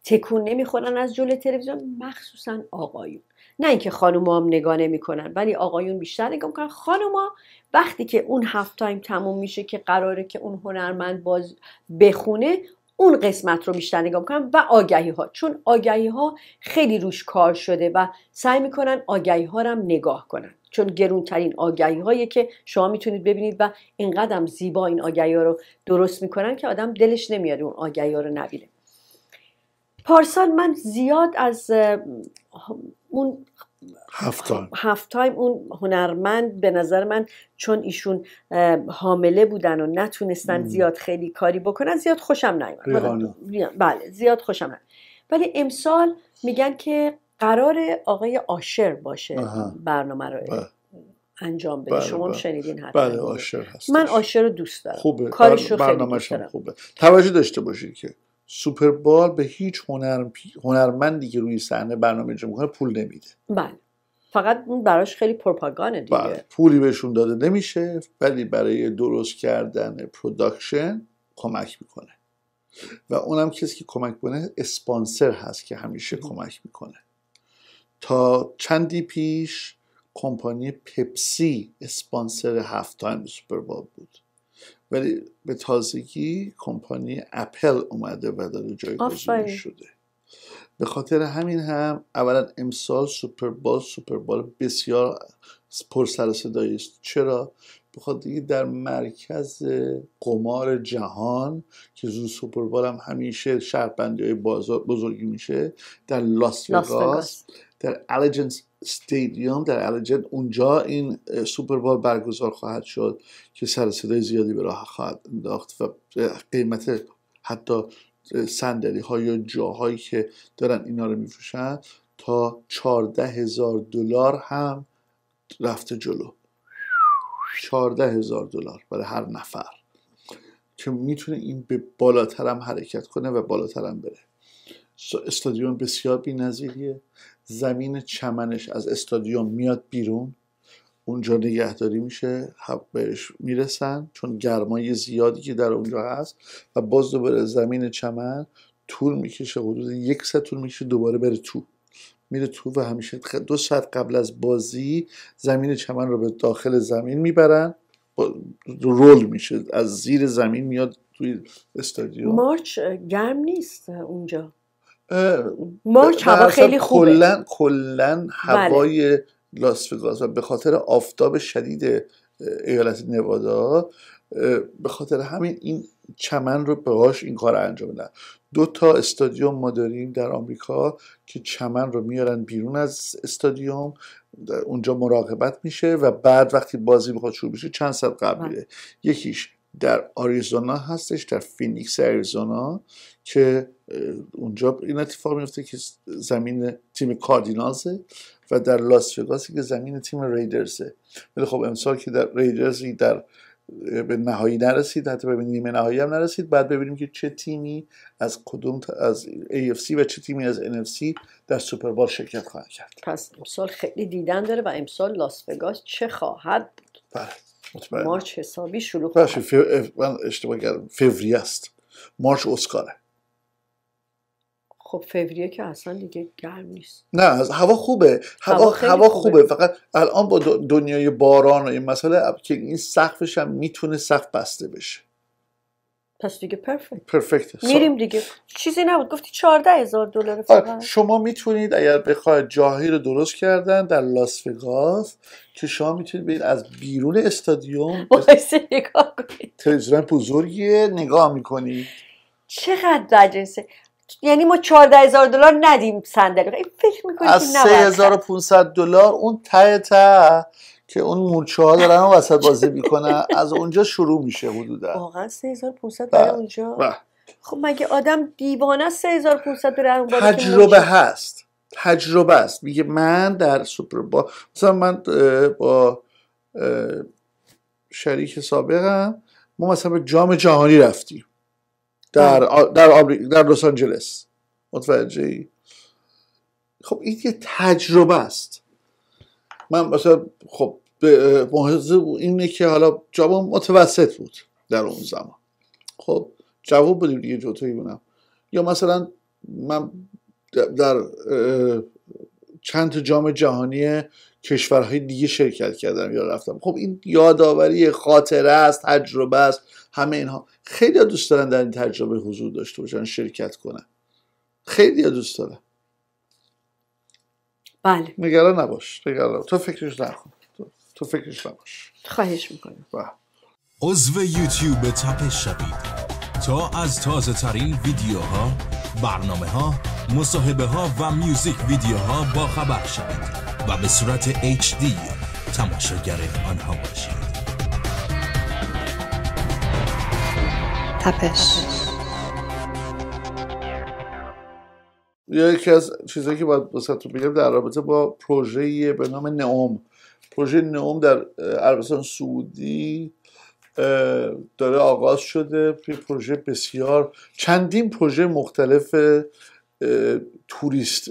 تکون نمیخورن از جلوی تلویزیون مخصوصا آقایون نه اینکه خانوما هم نگاه نمیکنن ولی آقایون بیشتر نگاه میکنن خانوما وقتی که اون هفت تایم تموم میشه که قراره که اون هنرمند باز بخونه اون قسمت رو بیشتر نگاه میکنن و آگهی ها چون آگهی ها خیلی روش کار شده و سعی میکنن آگهی ها رو هم نگاه کنن چون گرونترین آگهی هایی که شما میتونید ببینید و اینقدر زیبا این آگهی ها رو درست میکنن که آدم دلش نمیاد اون آگهی ها رو نبینه پارسال من زیاد از اون خب، هفت تایم اون هنرمند به نظر من چون ایشون حامله بودن و نتونستن زیاد خیلی کاری بکنن زیاد خوشم نیومد بله زیاد خوشم نیومد ولی امسال میگن که قرار آقای آشر باشه برنامه رو بله. انجام بده بله، شما بله. شنیدین حتما بله آشر هست من آشر رو دوست دارم خوبه کارش خوبه توجه داشته باشید که سوپربال به هیچ هنر... هنرمندی که روی صحنه برنامه جمع میکنه پول نمیده بله فقط اون براش خیلی پروپاگانه دیگه بله. پولی بهشون داده نمیشه ولی برای درست کردن پروداکشن کمک میکنه و اونم کسی که کمک کنه اسپانسر هست که همیشه کمک میکنه تا چندی پیش کمپانی پپسی اسپانسر هفت تایم سوپر بود ولی به تازگی کمپانی اپل اومده و داره جایگزین شده به خاطر همین هم اولا امسال سوپر بال بسیار پر سر صدایی است چرا بخواد دیگه در مرکز قمار جهان که زو بال هم همیشه بندی های بزرگی میشه در لاس وگاس در الیجنس استادیوم در الجد اونجا این سوپر بال برگزار خواهد شد که سر صدای زیادی به راه خواهد انداخت و قیمت حتی صندلی ها یا جاهایی که دارن اینا رو میفروشن تا 14 هزار دلار هم رفته جلو 14 هزار دلار برای هر نفر که میتونه این به بالاتر حرکت کنه و بالاتر بره استادیوم بسیار بی زمین چمنش از استادیوم میاد بیرون اونجا نگهداری میشه بهش میرسن چون گرمای زیادی که در اونجا هست و باز دوباره زمین چمن طول میکشه حدود یک ساعت طول میکشه دوباره بره تو میره تو و همیشه دو ساعت قبل از بازی زمین چمن رو به داخل زمین میبرن رول میشه از زیر زمین میاد توی استادیوم مارچ گرم نیست اونجا ما هوا خیلی خوبه کلا هوای بله. لاس و به خاطر آفتاب شدید ایالت نوادا به خاطر همین این چمن رو بهاش این کار انجام بدن دو تا استادیوم ما داریم در آمریکا که چمن رو میارن بیرون از استادیوم اونجا مراقبت میشه و بعد وقتی بازی میخواد شروع بشه چند ساعت قبله یکیش در آریزونا هستش در فینیکس آریزونا که اونجا این اتفاق میفته که زمین تیم کاردینالزه و در لاس وگاسی که زمین تیم ریدرزه ولی خب امسال که در ریدرزی در به نهایی نرسید حتی به نیمه نهایی هم نرسید بعد ببینیم که چه تیمی از کدوم از AFC و چه تیمی از NFC در سوپر سوپربال شرکت خواهد کرد پس امسال خیلی دیدن داره و امسال لاس وگاس چه خواهد بود بله. مارچ حسابی شروع کنم من اشتباه کردم فوریه است مارچ اسکاره خب فوریه که اصلا دیگه گرم نیست نه هوا خوبه هوا, هوا, خوبه. فقط الان با دنیای باران و این مسئله که این سقفش هم میتونه سقف بسته بشه پس دیگه پرفکت پرفکت میریم دیگه چیزی نبود گفتی 14 هزار دلار شما میتونید اگر بخواید جاهی رو درست کردن در لاس وگاس که شما میتونید ببینید از بیرون استادیوم تلویزیون بزرگی نگاه میکنید چقدر بجنسه یعنی ما 14 هزار دلار ندیم صندلی فکر میکنید از 3500 دلار اون ته ته که اون مورچه ها دارن اون وسط بازی میکنن از اونجا شروع میشه حدودا واقعا 3500 داره بله. اونجا بله. خب مگه آدم دیوانه 3500 داره اون تجربه هست تجربه است میگه من در سوپر با مثلا من با شریک سابقم ما مثلا به جام جهانی رفتیم در بله. در, آبری... در لس آنجلس متوجه خب این یه تجربه است من مثلا خب موضوع اینه که حالا جواب متوسط بود در اون زمان خب جواب بدیم دیگه جوتایی بودم یا مثلا من در چند جام جهانی کشورهای دیگه شرکت کردم یا رفتم خب این یادآوری خاطره است تجربه است همه اینها خیلی دوست دارن در این تجربه حضور داشته باشن شرکت کنن خیلی دوست دارن بله نگران نباش نگران تو فکرش نکن تو فکرش نباش خواهش میکنم بله. عضو یوتیوب تپش شبید تا از تازه ترین ویدیوها برنامه ها مصاحبه ها و میوزیک ویدیوها با خبر شوید و به صورت HD تماشاگر آنها باشید تپش یا یکی از چیزهایی که باید رو بگم در رابطه با پروژه به نام نئوم پروژه نئوم در عربستان سعودی داره آغاز شده پروژه بسیار چندین پروژه مختلف توریست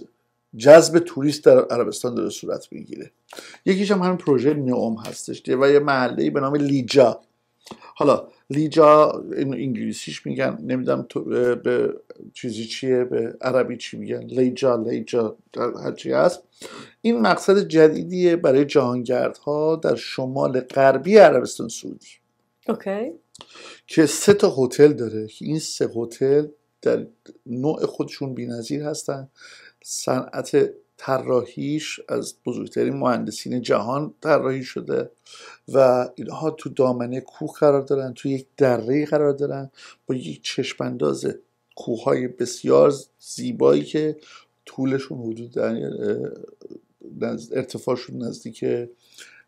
جذب توریست در عربستان داره صورت میگیره یکیش هم همین پروژه نئوم هستش و یه محله به نام لیجا حالا لیجا انگلیسیش میگن نمیدونم تو به چیزی چیه به عربی چی میگن لیجا لیجا هرچی هست این مقصد جدیدیه برای جهانگردها در شمال غربی عربستان سعودی اوکی که سه تا هتل داره که این سه هتل در نوع خودشون بی‌نظیر هستن صنعت طراحیش از بزرگترین مهندسین جهان طراحی شده و اینها تو دامنه کوه قرار دارن تو یک دره قرار دارن با یک چشمانداز کوههای بسیار زیبایی که طولشون حدود ارتفاعشون نزدیک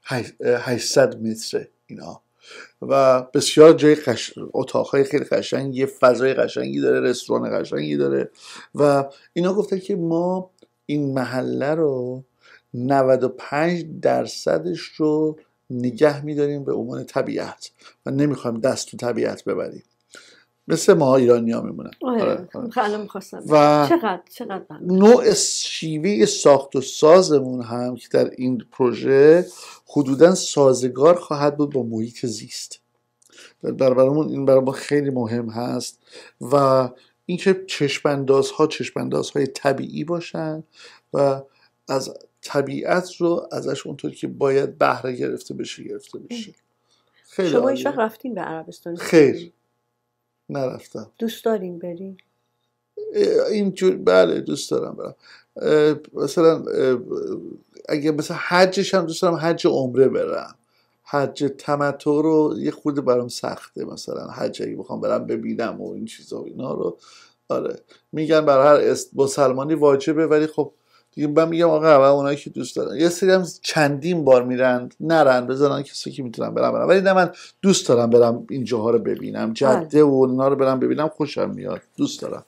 800 متره اینها و بسیار جای قش... اتاقهای خیلی قشنگ یه فضای قشنگی داره رستوران قشنگی داره و اینا گفتن که ما این محله رو 95 درصدش رو نگه میداریم به عنوان طبیعت و نمیخوایم دست تو طبیعت ببریم مثل ما ایرانی ها میمونن آره، آره، آره. و نوع شیوه ساخت و سازمون هم که در این پروژه حدودا سازگار خواهد بود با محیط زیست در برامون این برای ما خیلی مهم هست و اینکه چشمنداز های طبیعی باشن و از طبیعت رو ازش اونطور که باید بهره گرفته بشه گرفته بشه خیلی شما وقت رفتین به عربستان خیر نرفتم دوست دارین بریم اینجور بله دوست دارم برم بله. مثلا اگه مثلا حجش هم دوست دارم حج عمره برم حج تمتع رو یه خود برام سخته مثلا حج اگه بخوام برم ببینم و این چیزا و اینا رو آره میگن بر هر مسلمانی واجبه ولی خب دیگه من میگم آقا اول اونایی که دوست دارن یه سری هم چندین بار میرن نرن بزنن کسی که میتونن برم برن ولی نه من دوست دارم برم این جاها رو ببینم آره. جده و اونا رو برم ببینم خوشم میاد دوست دارم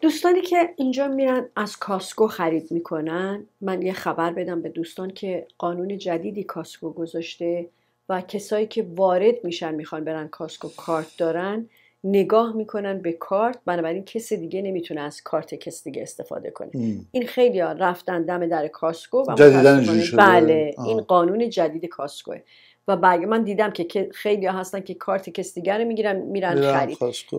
دوستانی که اینجا میرن از کاسکو خرید میکنن من یه خبر بدم به دوستان که قانون جدیدی کاسکو گذاشته و کسایی که وارد میشن میخوان برن کاسکو کارت دارن نگاه میکنن به کارت بنابراین کس دیگه نمیتونه از کارت کس دیگه استفاده کنه این خیلی ها رفتن دم در کاسکو و بله این قانون جدید کاسکوه و من دیدم که خیلی هستن که کارت کسی دیگر رو میگیرن میرن خرید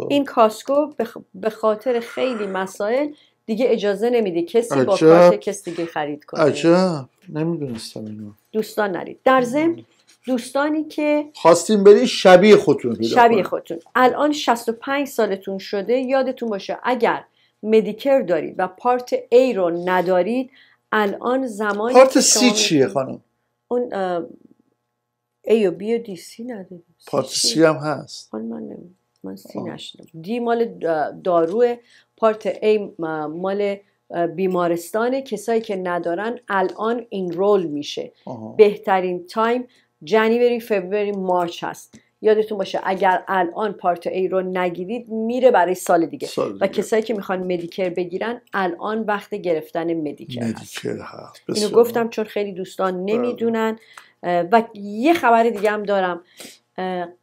این کاسکو به خاطر خیلی مسائل دیگه اجازه نمیده کسی با کارت کسی دیگه خرید کنه عجب نمیدونستم اینو دوستان نرید در ضمن دوستانی که خواستیم برید شبیه خودتون شبیه خودتون الان 65 سالتون شده یادتون باشه اگر مدیکر دارید و پارت ای رو ندارید الان زمانی پارت سی چیه خانم اون ایو بیو دی سی نداریم هم هست آن من من دی مال داروه پارت ای مال بیمارستان کسایی که ندارن الان این رول میشه بهترین تایم جنیوری فبروری مارچ هست یادتون باشه اگر الان پارت ای رو نگیرید میره برای سال دیگه, سال و کسایی که میخوان مدیکر بگیرن الان وقت گرفتن مدیکر, مدیکر هست, هست. اینو گفتم چون خیلی دوستان بله. نمیدونن و یه خبر دیگه هم دارم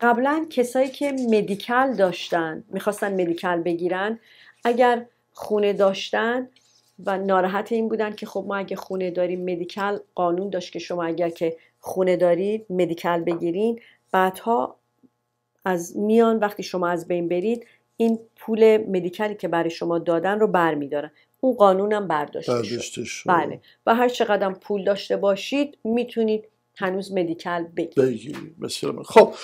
قبلا کسایی که مدیکل داشتن میخواستن مدیکل بگیرن اگر خونه داشتن و ناراحت این بودن که خب ما اگه خونه داریم مدیکل قانون داشت که شما اگر که خونه دارید مدیکل بگیرین بعدها از میان وقتی شما از بین برید این پول مدیکلی که برای شما دادن رو برمیدارن اون قانونم برداشته شد. بله و هر چقدر پول داشته باشید میتونید هنوز مدیکل بگیری خب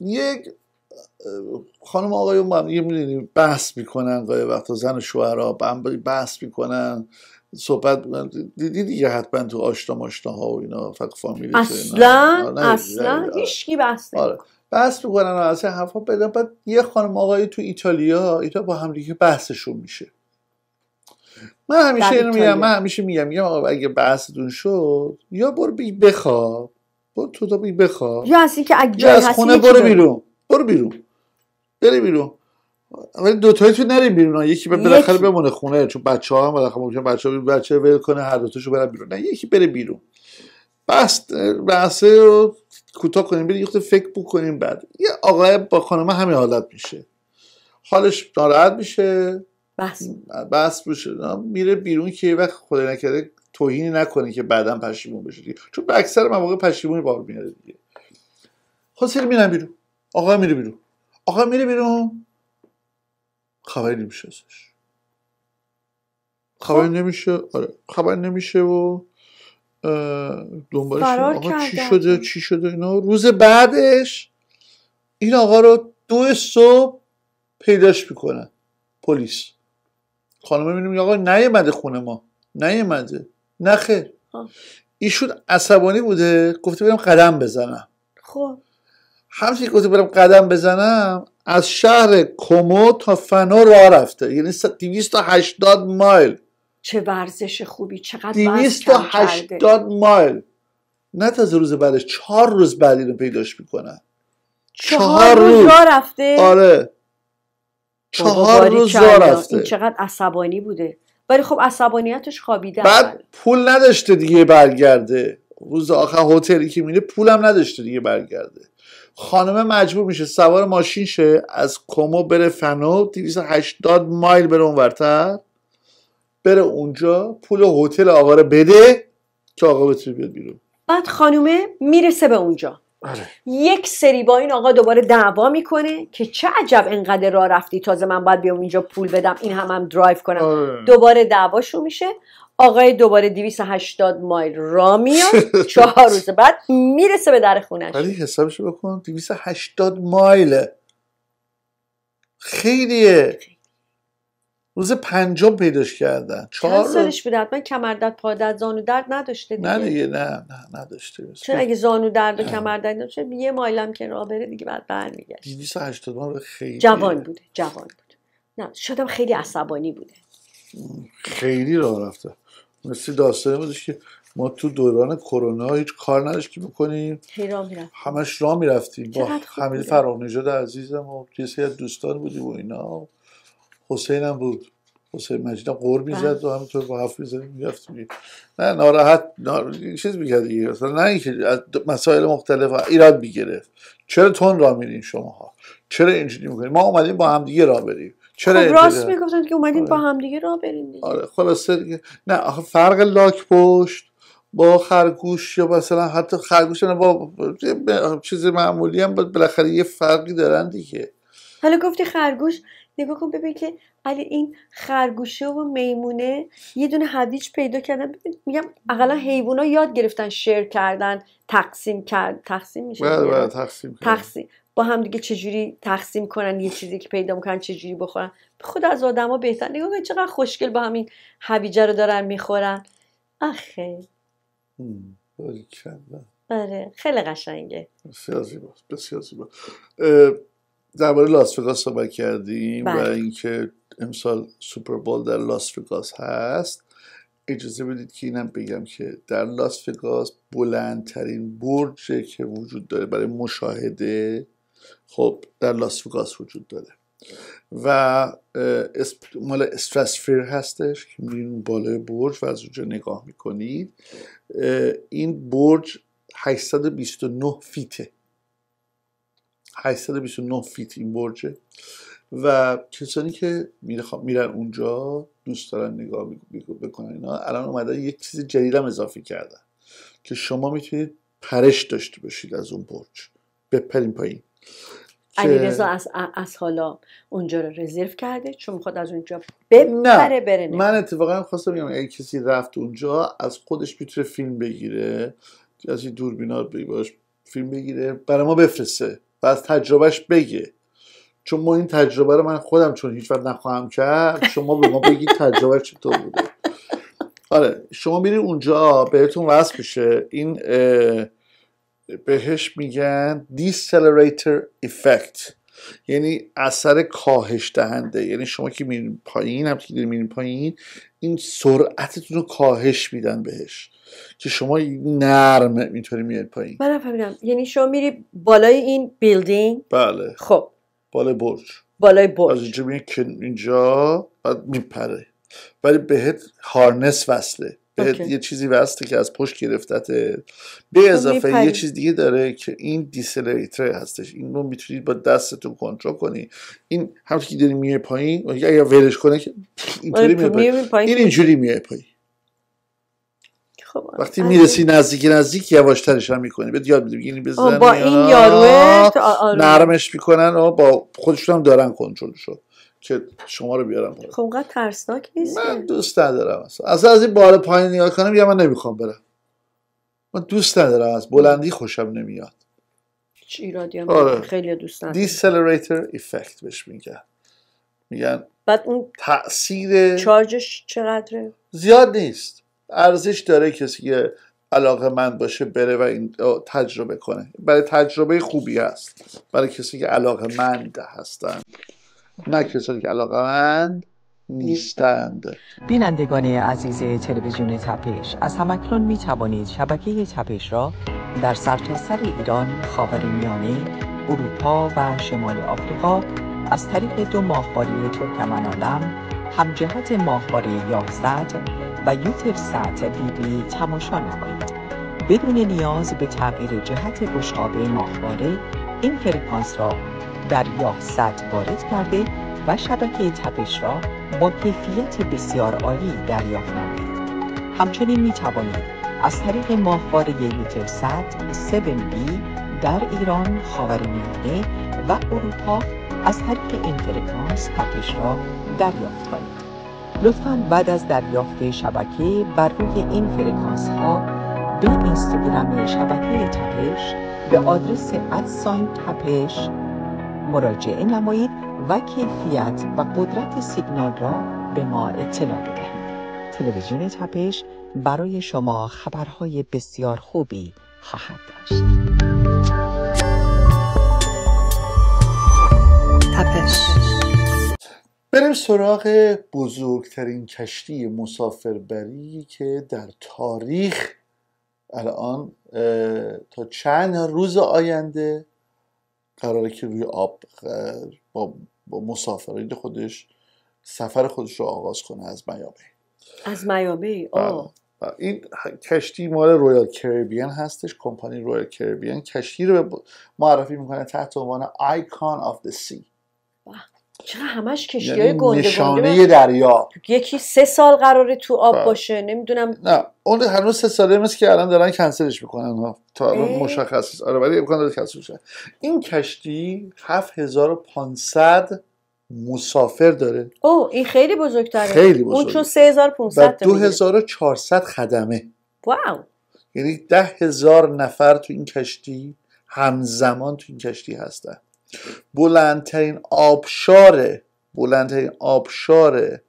یک خانم آقای من یه بحث میکنن گاهی وقتا زن و شوهرها بحث میکنن صحبت دیدی دیگه حتما تو آشنا ماشنا ها و اینا فقط فامیلی اصلا آره، اصلا هیچکی بحث آره. بحث میکنن و اصلا بعد یه خانم آقای تو ایتالیا ایتالیا با هم دیگه بحثشون میشه من همیشه اینو میگم من همیشه میگم یا آقا اگه بحثتون شد یا برو بی بخواب برو تو تا بی بخواب یا از اینکه اگه از خونه برو بیرون برو بیرون بری بیرون ولی دو تایی تو نری بیرون یکی به بالاخره بمونه خونه چون بچه ها هم بالاخره ممکنه بچه ها بچه ول کنه هر دوتاشو رو برن بیرون نه یکی بره بیرون بس بحث رو کوتاه کنیم بریم یه فکر بکنیم بعد یه آقای با خانم همین حالت میشه حالش ناراحت میشه بس بس میره بیرون که یه وقت خدای نکرده توهینی نکنه که بعدا پشیمون بشه دیگه چون به اکثر مواقع پشیمونی بار میاره دیگه حسین خب میره بیرون آقا میره بیرون آقا میره بیرون خبری نمیشه ازش خب. خبر نمیشه آره خبر نمیشه و دنبالش آقا چی شده چی شده اینا روز بعدش این آقا رو دو صبح پیداش میکنن پلیس خانم میبینیم آقا نیومده خونه ما نیومده نخه خب. ایشون عصبانی بوده گفته برم قدم بزنم خب همچنین گفته برم قدم بزنم از شهر کومو تا فنو راه رفته یعنی 280 مایل چه ورزش خوبی چقدر 280 مایل نه تازه روز بعدش چهار روز بعدی رو پیداش میکنن چهار, روز, روز رفته آره چهار روز این چقدر عصبانی بوده ولی خب عصبانیتش خوابیده بعد پول نداشته دیگه برگرده روز آخر هتلی که میره پولم نداشته دیگه برگرده خانم مجبور میشه سوار ماشین شه از کومو بره فنو 280 مایل بره اونورتر بره اونجا پول هتل آقا رو بده که آقا بتونه بیاد بیرون بعد خانومه میرسه به اونجا آره. یک سری با این آقا دوباره دعوا میکنه که چه عجب انقدر راه رفتی تازه من باید بیام اینجا پول بدم این هم هم درایو کنم آره. دوباره دعواشو میشه آقای دوباره 280 مایل را میاد *laughs* چهار روز بعد میرسه به در خونه ولی حسابشو بکن 280 مایل خیلیه روز پنجم پیداش کردن چهار چند سالش بوده حتما کمر درد پا درد زانو درد نداشته دیگه نه دیگه نه نه نداشته چون اگه زانو درد و کمر درد نداشته یه مایلم که راه بره دیگه بعد برمیگشت 280 ماه خیلی جوان بوده جوان بود نه شدم خیلی عصبانی بوده خیلی راه رفته مثل داستانی بودش که ما تو دوران کرونا هیچ کار نداشت که بکنیم همش راه میرفتیم با حمید فرخ نژاد عزیزم و کسی از دوستان بودیم و اینا حسین هم بود حسین مجید هم قور میزد بله. و همینطور با حرف میزد میرفت نه ناراحت نار... چیز میکرد دیگه مثلا نه اینکه از مسائل مختلف ایراد میگرفت چرا تون را میرین شماها چرا اینجوری میکنیم ما اومدیم با همدیگه را بریم چرا خب راست میگفتن که اومدیم آره. با همدیگه را بریم آره خلاصه دیگه نه آخه فرق لاک پشت با خرگوش یا مثلا حتی خرگوش با چیز معمولی هم بالاخره یه فرقی دارن دیگه حالا گفتی خرگوش نگاه کن ببین که علی این خرگوشه و میمونه یه دونه هویج پیدا کردن میگم اقلا ها یاد گرفتن شیر کردن تقسیم کرد تقسیم میشه بله بله تقسیم تقسیم با هم دیگه چجوری تقسیم کنن یه چیزی که پیدا میکنن چجوری بخورن خود از ها بهتر نگاه کن چقدر خوشگل با همین هویجه رو دارن میخورن آخه بله خیلی قشنگه بسیار زیبا بسیار زیبا درباره لاس وگاس صحبت کردیم و بله. اینکه امسال بول در لاس وگاس هست اجازه بدید که اینم بگم که در لاس وگاس بلندترین برج که وجود داره برای مشاهده خب در لاس وگاس وجود داره و مال استرسفیر هستش که میرین بالای برج و از اونجا نگاه میکنید این برج 829 فیته 829 فیت این برجه و کسانی که میرن اونجا دوست دارن نگاه بکنن اینا الان اومدن یک چیز جدیدم اضافه کردن که شما میتونید پرش داشته باشید از اون برج بپرین پایین علیرضا از, از حالا اونجا رو رزرو کرده چون میخواد از اونجا بپره بره نه. من اتفاقا خواستم بگم اگه کسی رفت اونجا از خودش میتونه فیلم بگیره از این دوربینا باش فیلم بگیره برای ما بفرسته و از تجربهش بگه چون ما این تجربه رو من خودم چون هیچ وقت نخواهم کرد شما به ما بگید تجربه چطور بوده آره شما میرید اونجا بهتون وصل میشه این بهش میگن decelerator effect یعنی اثر کاهش دهنده یعنی شما که میرین پایین هم که میرین پایین این سرعتتون رو کاهش میدن بهش که شما نرم میتونی میاد پایین من فهمیدم یعنی شما میری بالای این بیلدینگ بله خب بالای برج بالای برج از اینجا که اینجا بعد میپره ولی بهت هارنس وصله بهت یه چیزی وصله که از پشت گرفته به خب، اضافه یه چیز دیگه داره که این دیسلریتر هستش این رو میتونید با دستتون کنترل کنی این همونطور که داری میه پایین یا ولش کنه که آره، اینطوری این اینجوری میاد پایین خب، آره. وقتی میرسی نزدیک نزدیک یواشترش هم میکنی بهت یاد میدیم با این یاروه آره. نرمش میکنن و با خودشون هم دارن کنترل شد که شما رو بیارم خب اونقدر ترسناک نیست من دوست ندارم اصلا از این بالا پایین نگاه کنم یا من نمیخوام برم من دوست ندارم از بلندی خوشم نمیاد چی هم آره. خیلی دوست ندارم دیسلریتر افکت بهش میگن میگن بعد اون تاثیر چارجش چقدره زیاد نیست ارزش داره کسی که علاقه من باشه بره و این تجربه کنه برای تجربه خوبی هست برای کسی که علاقه مند هستند نه کسی که علاقه مند نیستند بینندگان عزیز تلویزیون تپش از همکنون می توانید شبکه تپش را در سرتاسر ایران خاورمیانه اروپا و شمال آفریقا از طریق دو ماهواره ترکمن عالم همجهت ماهواره یازد، و یوتف ساعت بی تماشا نمایید بدون نیاز به تغییر جهت بشقاب ماهواره این فرکانس را در ست وارد کرده و شبکه تپش را با کیفیت بسیار عالی دریافت نمایید همچنین می توانید از طریق ماهواره ساعت 7B در ایران، خاورمیانه و اروپا از طریق این فرکانس تپش را دریافت کنید. لطفا بعد از دریافت شبکه بر روی این فرکانس ها به اینستاگرام شبکه تپش به آدرس ادساین تپش مراجعه نمایید و کیفیت و قدرت سیگنال را به ما اطلاع بدهید تلویزیون تپش برای شما خبرهای بسیار خوبی خواهد داشت تپش بریم سراغ بزرگترین کشتی مسافربری که در تاریخ الان تا چند روز آینده قراره که روی آب با مسافرین خودش سفر خودش رو آغاز کنه از میامی از میامی بله، بله. این کشتی مال رویال کریبین هستش کمپانی رویال کریبین کشتی رو معرفی میکنه تحت عنوان آیکان آف دی سی چرا همش کشتی یعنی های گنده نشانه گنده دریا یکی سه سال قراره تو آب با. بله. باشه نمیدونم نه اون هنوز سه ساله مثل که الان دارن کنسلش میکنن ها. تا مشخص نیست آره ولی امکان داره کنسل این کشتی 7500 مسافر داره او این خیلی بزرگتره خیلی بزرگ. اون چون 3500 تا 2400 خدمه واو یعنی ده هزار نفر تو این کشتی همزمان تو این کشتی هستن بلندترین آبشار بلندترین آبشار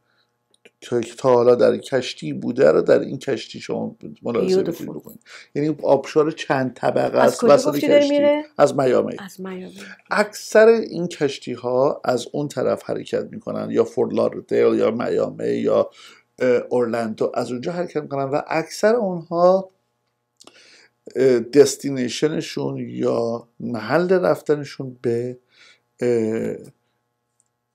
که تا حالا در کشتی بوده رو در این کشتی شما ملاحظه بکنید یعنی آبشار چند طبقه است وسط کشتی از میامی از میامی اکثر این کشتی ها از اون طرف حرکت میکنن یا فورد یا میامی یا اورلندو از اونجا حرکت میکنن و اکثر اونها دستینیشنشون یا محل رفتنشون به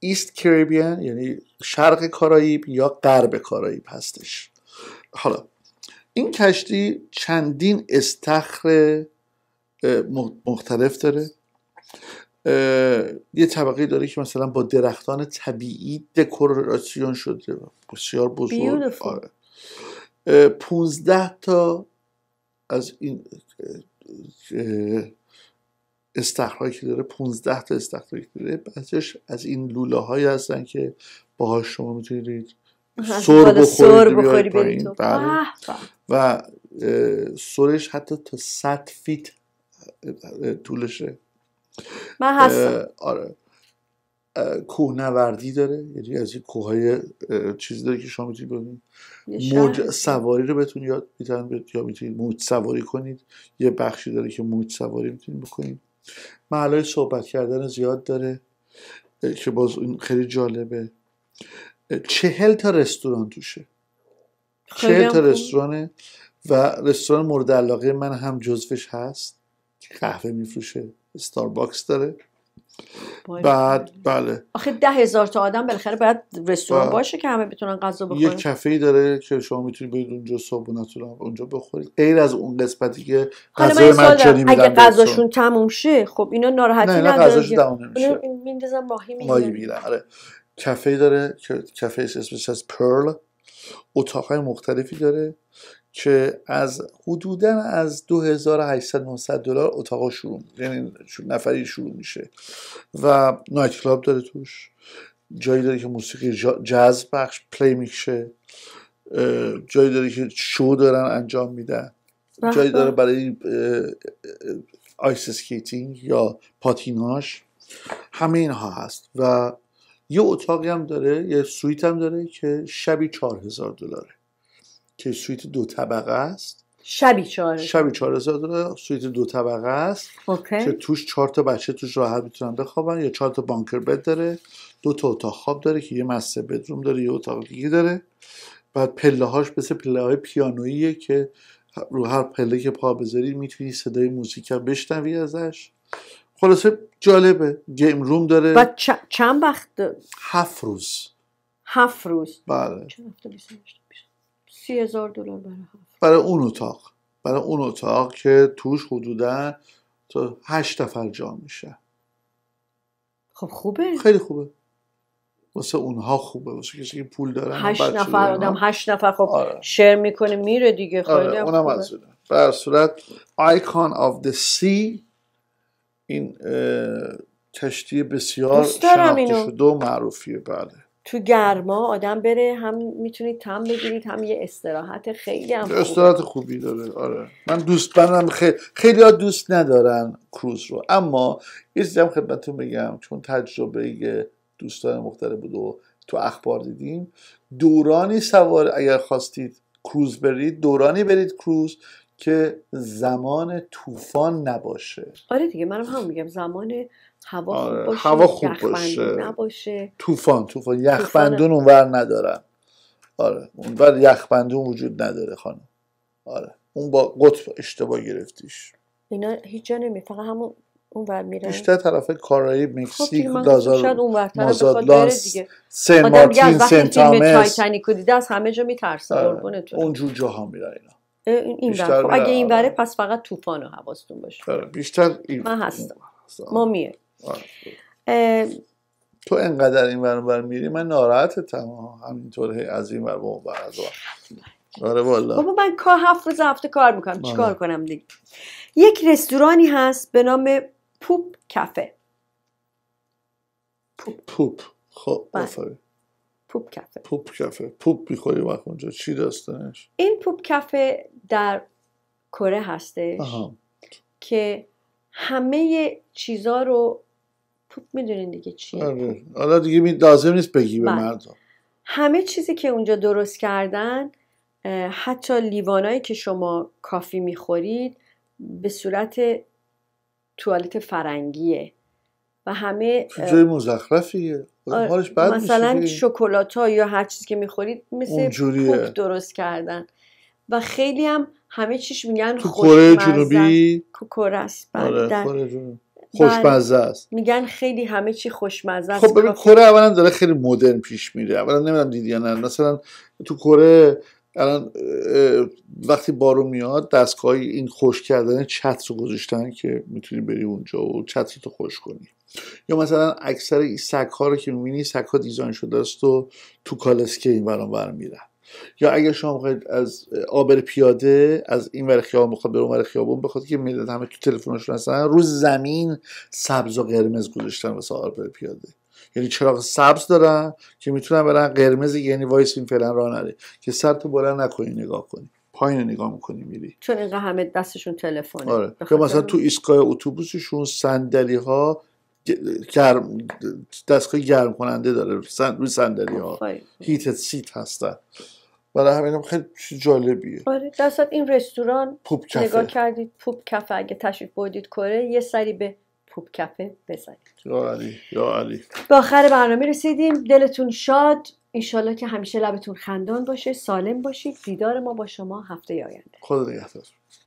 ایست کریبین یعنی شرق کارائیب یا غرب کارائیب هستش حالا این کشتی چندین استخر مختلف داره یه طبقه داره که مثلا با درختان طبیعی دکوراسیون شده بسیار بزرگ آره. 15 تا از این استخرهایی که داره 15 تا استخرهایی که داره بعضیش از این لوله هایی هستن که باهاش شما میتونید سر بخورید بخوری پایین بله. و سرش حتی تا 100 فیت طولشه من هستم آره کوهنوردی داره یعنی از این کوههای چیزی داره که شما میتونید ببینید موج سواری رو بهتون یاد میتونید یا میتونید موج سواری کنید یه بخشی داره که موج سواری میتونید بکنید محلهای صحبت کردن زیاد داره که باز خیلی جالبه چهل تا رستوران توشه چهل تا رستورانه و رستوران مورد علاقه من هم جزوش هست که قهوه میفروشه استارباکس داره بعد بله آخه ده هزار تا آدم بالاخره باید رستوران بله. باشه که همه بتونن غذا بخورن یه کافه‌ای داره که شما میتونید برید اونجا صبحونتون رو اونجا بخورید غیر از اون قسمتی که غذای مجانی میدن اگه غذاشون تموم شه خب اینا ناراحتی ندارن نه غذاشون تموم نمیشه ماهی میگیرن آره. داره که کافه اسمش از پرل اتاقهای مختلفی داره که از حدودا از 2800 دلار اتاقا شروع یعنی نفری شروع میشه و نایت کلاب داره توش جایی داره که موسیقی جاز بخش پلی میشه جایی داره که شو دارن انجام میدن جایی داره برای آیس سکیتینگ یا پاتیناش همه اینها هست و یه اتاقی هم داره یه سویت هم داره که شبی 4000 دلاره که سویت دو طبقه است شبی چهار شبی چهار داره سویت دو طبقه است اوکی. که توش چهار تا بچه توش راحت میتونن بخوابن یا چهار تا بانکر بد داره دو تا اتاق خواب داره که یه مستر بدروم داره یه اتاق دیگه داره بعد پله هاش مثل پله های پیانوییه که رو هر پله که پا بذاری میتونی صدای موزیک بشنوی ازش خلاصه جالبه گیم روم داره و چند وقت هفت روز هفت روز بله هزار دلار برای برای اون اتاق برای اون اتاق که توش حدودا تا هشت نفر جا میشه خب خوبه خیلی خوبه واسه اونها خوبه واسه کسی که پول داره هشت نفر آدم هشت نفر خب آره. شیر میکنه میره دیگه آره، خیلی آره. اونم از بر صورت آیکان آف دی سی این کشتی بسیار شناخته شده و معروفیه بله تو گرما آدم بره هم میتونید تم بگیرید هم یه استراحت خیلی هم استراحت خوبی داره آره من دوست منم خیلی خیلی ها دوست ندارن کروز رو اما یه چیزی هم خدمتتون بگم چون تجربه دوستان مختلف بود و تو اخبار دیدیم دورانی سوار اگر خواستید کروز برید دورانی برید کروز که زمان طوفان نباشه آره دیگه منم هم میگم زمان هوا خوب آره، باشه هوا خوب باشه نباشه طوفان طوفان یخبندون اونور ندارن آره اونور یخبندون وجود نداره خانم آره اون با قطب اشتباه گرفتیش اینا هیچ جا نمی فقط همون اونور میره بیشتر طرف کارایی خب مکزیک لازار مازادلان سن مارتین سن تامس تایتانیکو دیده از همه جا میترسه آره، قربونتون اونجور جاها میرن اینا این خب اگه این بره آره. پس فقط طوفان و حواستون باشه بیشتر این من هستم ما میه تو انقدر این بر میری من ناراحت تمام همینطور از این ور اون آره، بابا من کار هفت روز هفته کار میکنم چیکار کنم دیگه یک رستورانی هست به نام پوپ کافه پوپ پوپ خب بله. پوپ کافه پوپ کافه پوپ میخوری وقت اونجا چی داستانش این پوپ کافه در کره هستش که همه چیزا رو میدونین دیگه چیه آره. حالا دیگه لازم نیست بگی به بله. مردم همه چیزی که اونجا درست کردن حتی لیوانایی که شما کافی میخورید به صورت توالت فرنگیه و همه جای مزخرفیه خب، آره، مثلا شکلات ها یا هر چیزی که میخورید مثل پوک درست کردن و خیلی هم همه چیش میگن تو جنوبی بله، آره، کره است خوشمزه بله. است میگن خیلی همه چی خوشمزه است خب ببین کره اولا داره خیلی مدرن پیش میره اولا نمیدونم دیدی یا نه مثلا تو کره الان وقتی بارو میاد دستگاه این خوش کردن چتر رو گذاشتن که میتونی بری اونجا و چتر تو خوش کنی یا مثلا اکثر این سگ ها رو که میبینی سگ ها دیزاین شده است و تو کالسکه این برام برمیرن یا اگر شما از آبر پیاده از این ور خیابون بخواد به اون خیابون بخواد که میدهد همه تو تلفنشون هستن رو زمین سبز و قرمز گذاشتن واسه آبر پیاده یعنی چراغ سبز دارن که میتونن برن قرمز یعنی وایس این فعلا راه نره که سر تو بلند نکنی نگاه کنی پایین نگاه میکنی میری چون اینقدر همه دستشون تلفنه آره که مثلا تو ایستگاه اتوبوسشون صندلی ها گرم دستگاه گرم کننده داره روی صندلی ها هیت سیت هستن برای همینم خیلی چیز جالبیه آره این رستوران کفه. نگاه کردید پوپ کفه اگه تشریف بودید کره یه سری به پوپ کفه بزنید یا علی یا علی به آخر برنامه رسیدیم دلتون شاد انشالله که همیشه لبتون خندان باشه سالم باشید دیدار ما با شما هفته آینده خدا نگهدار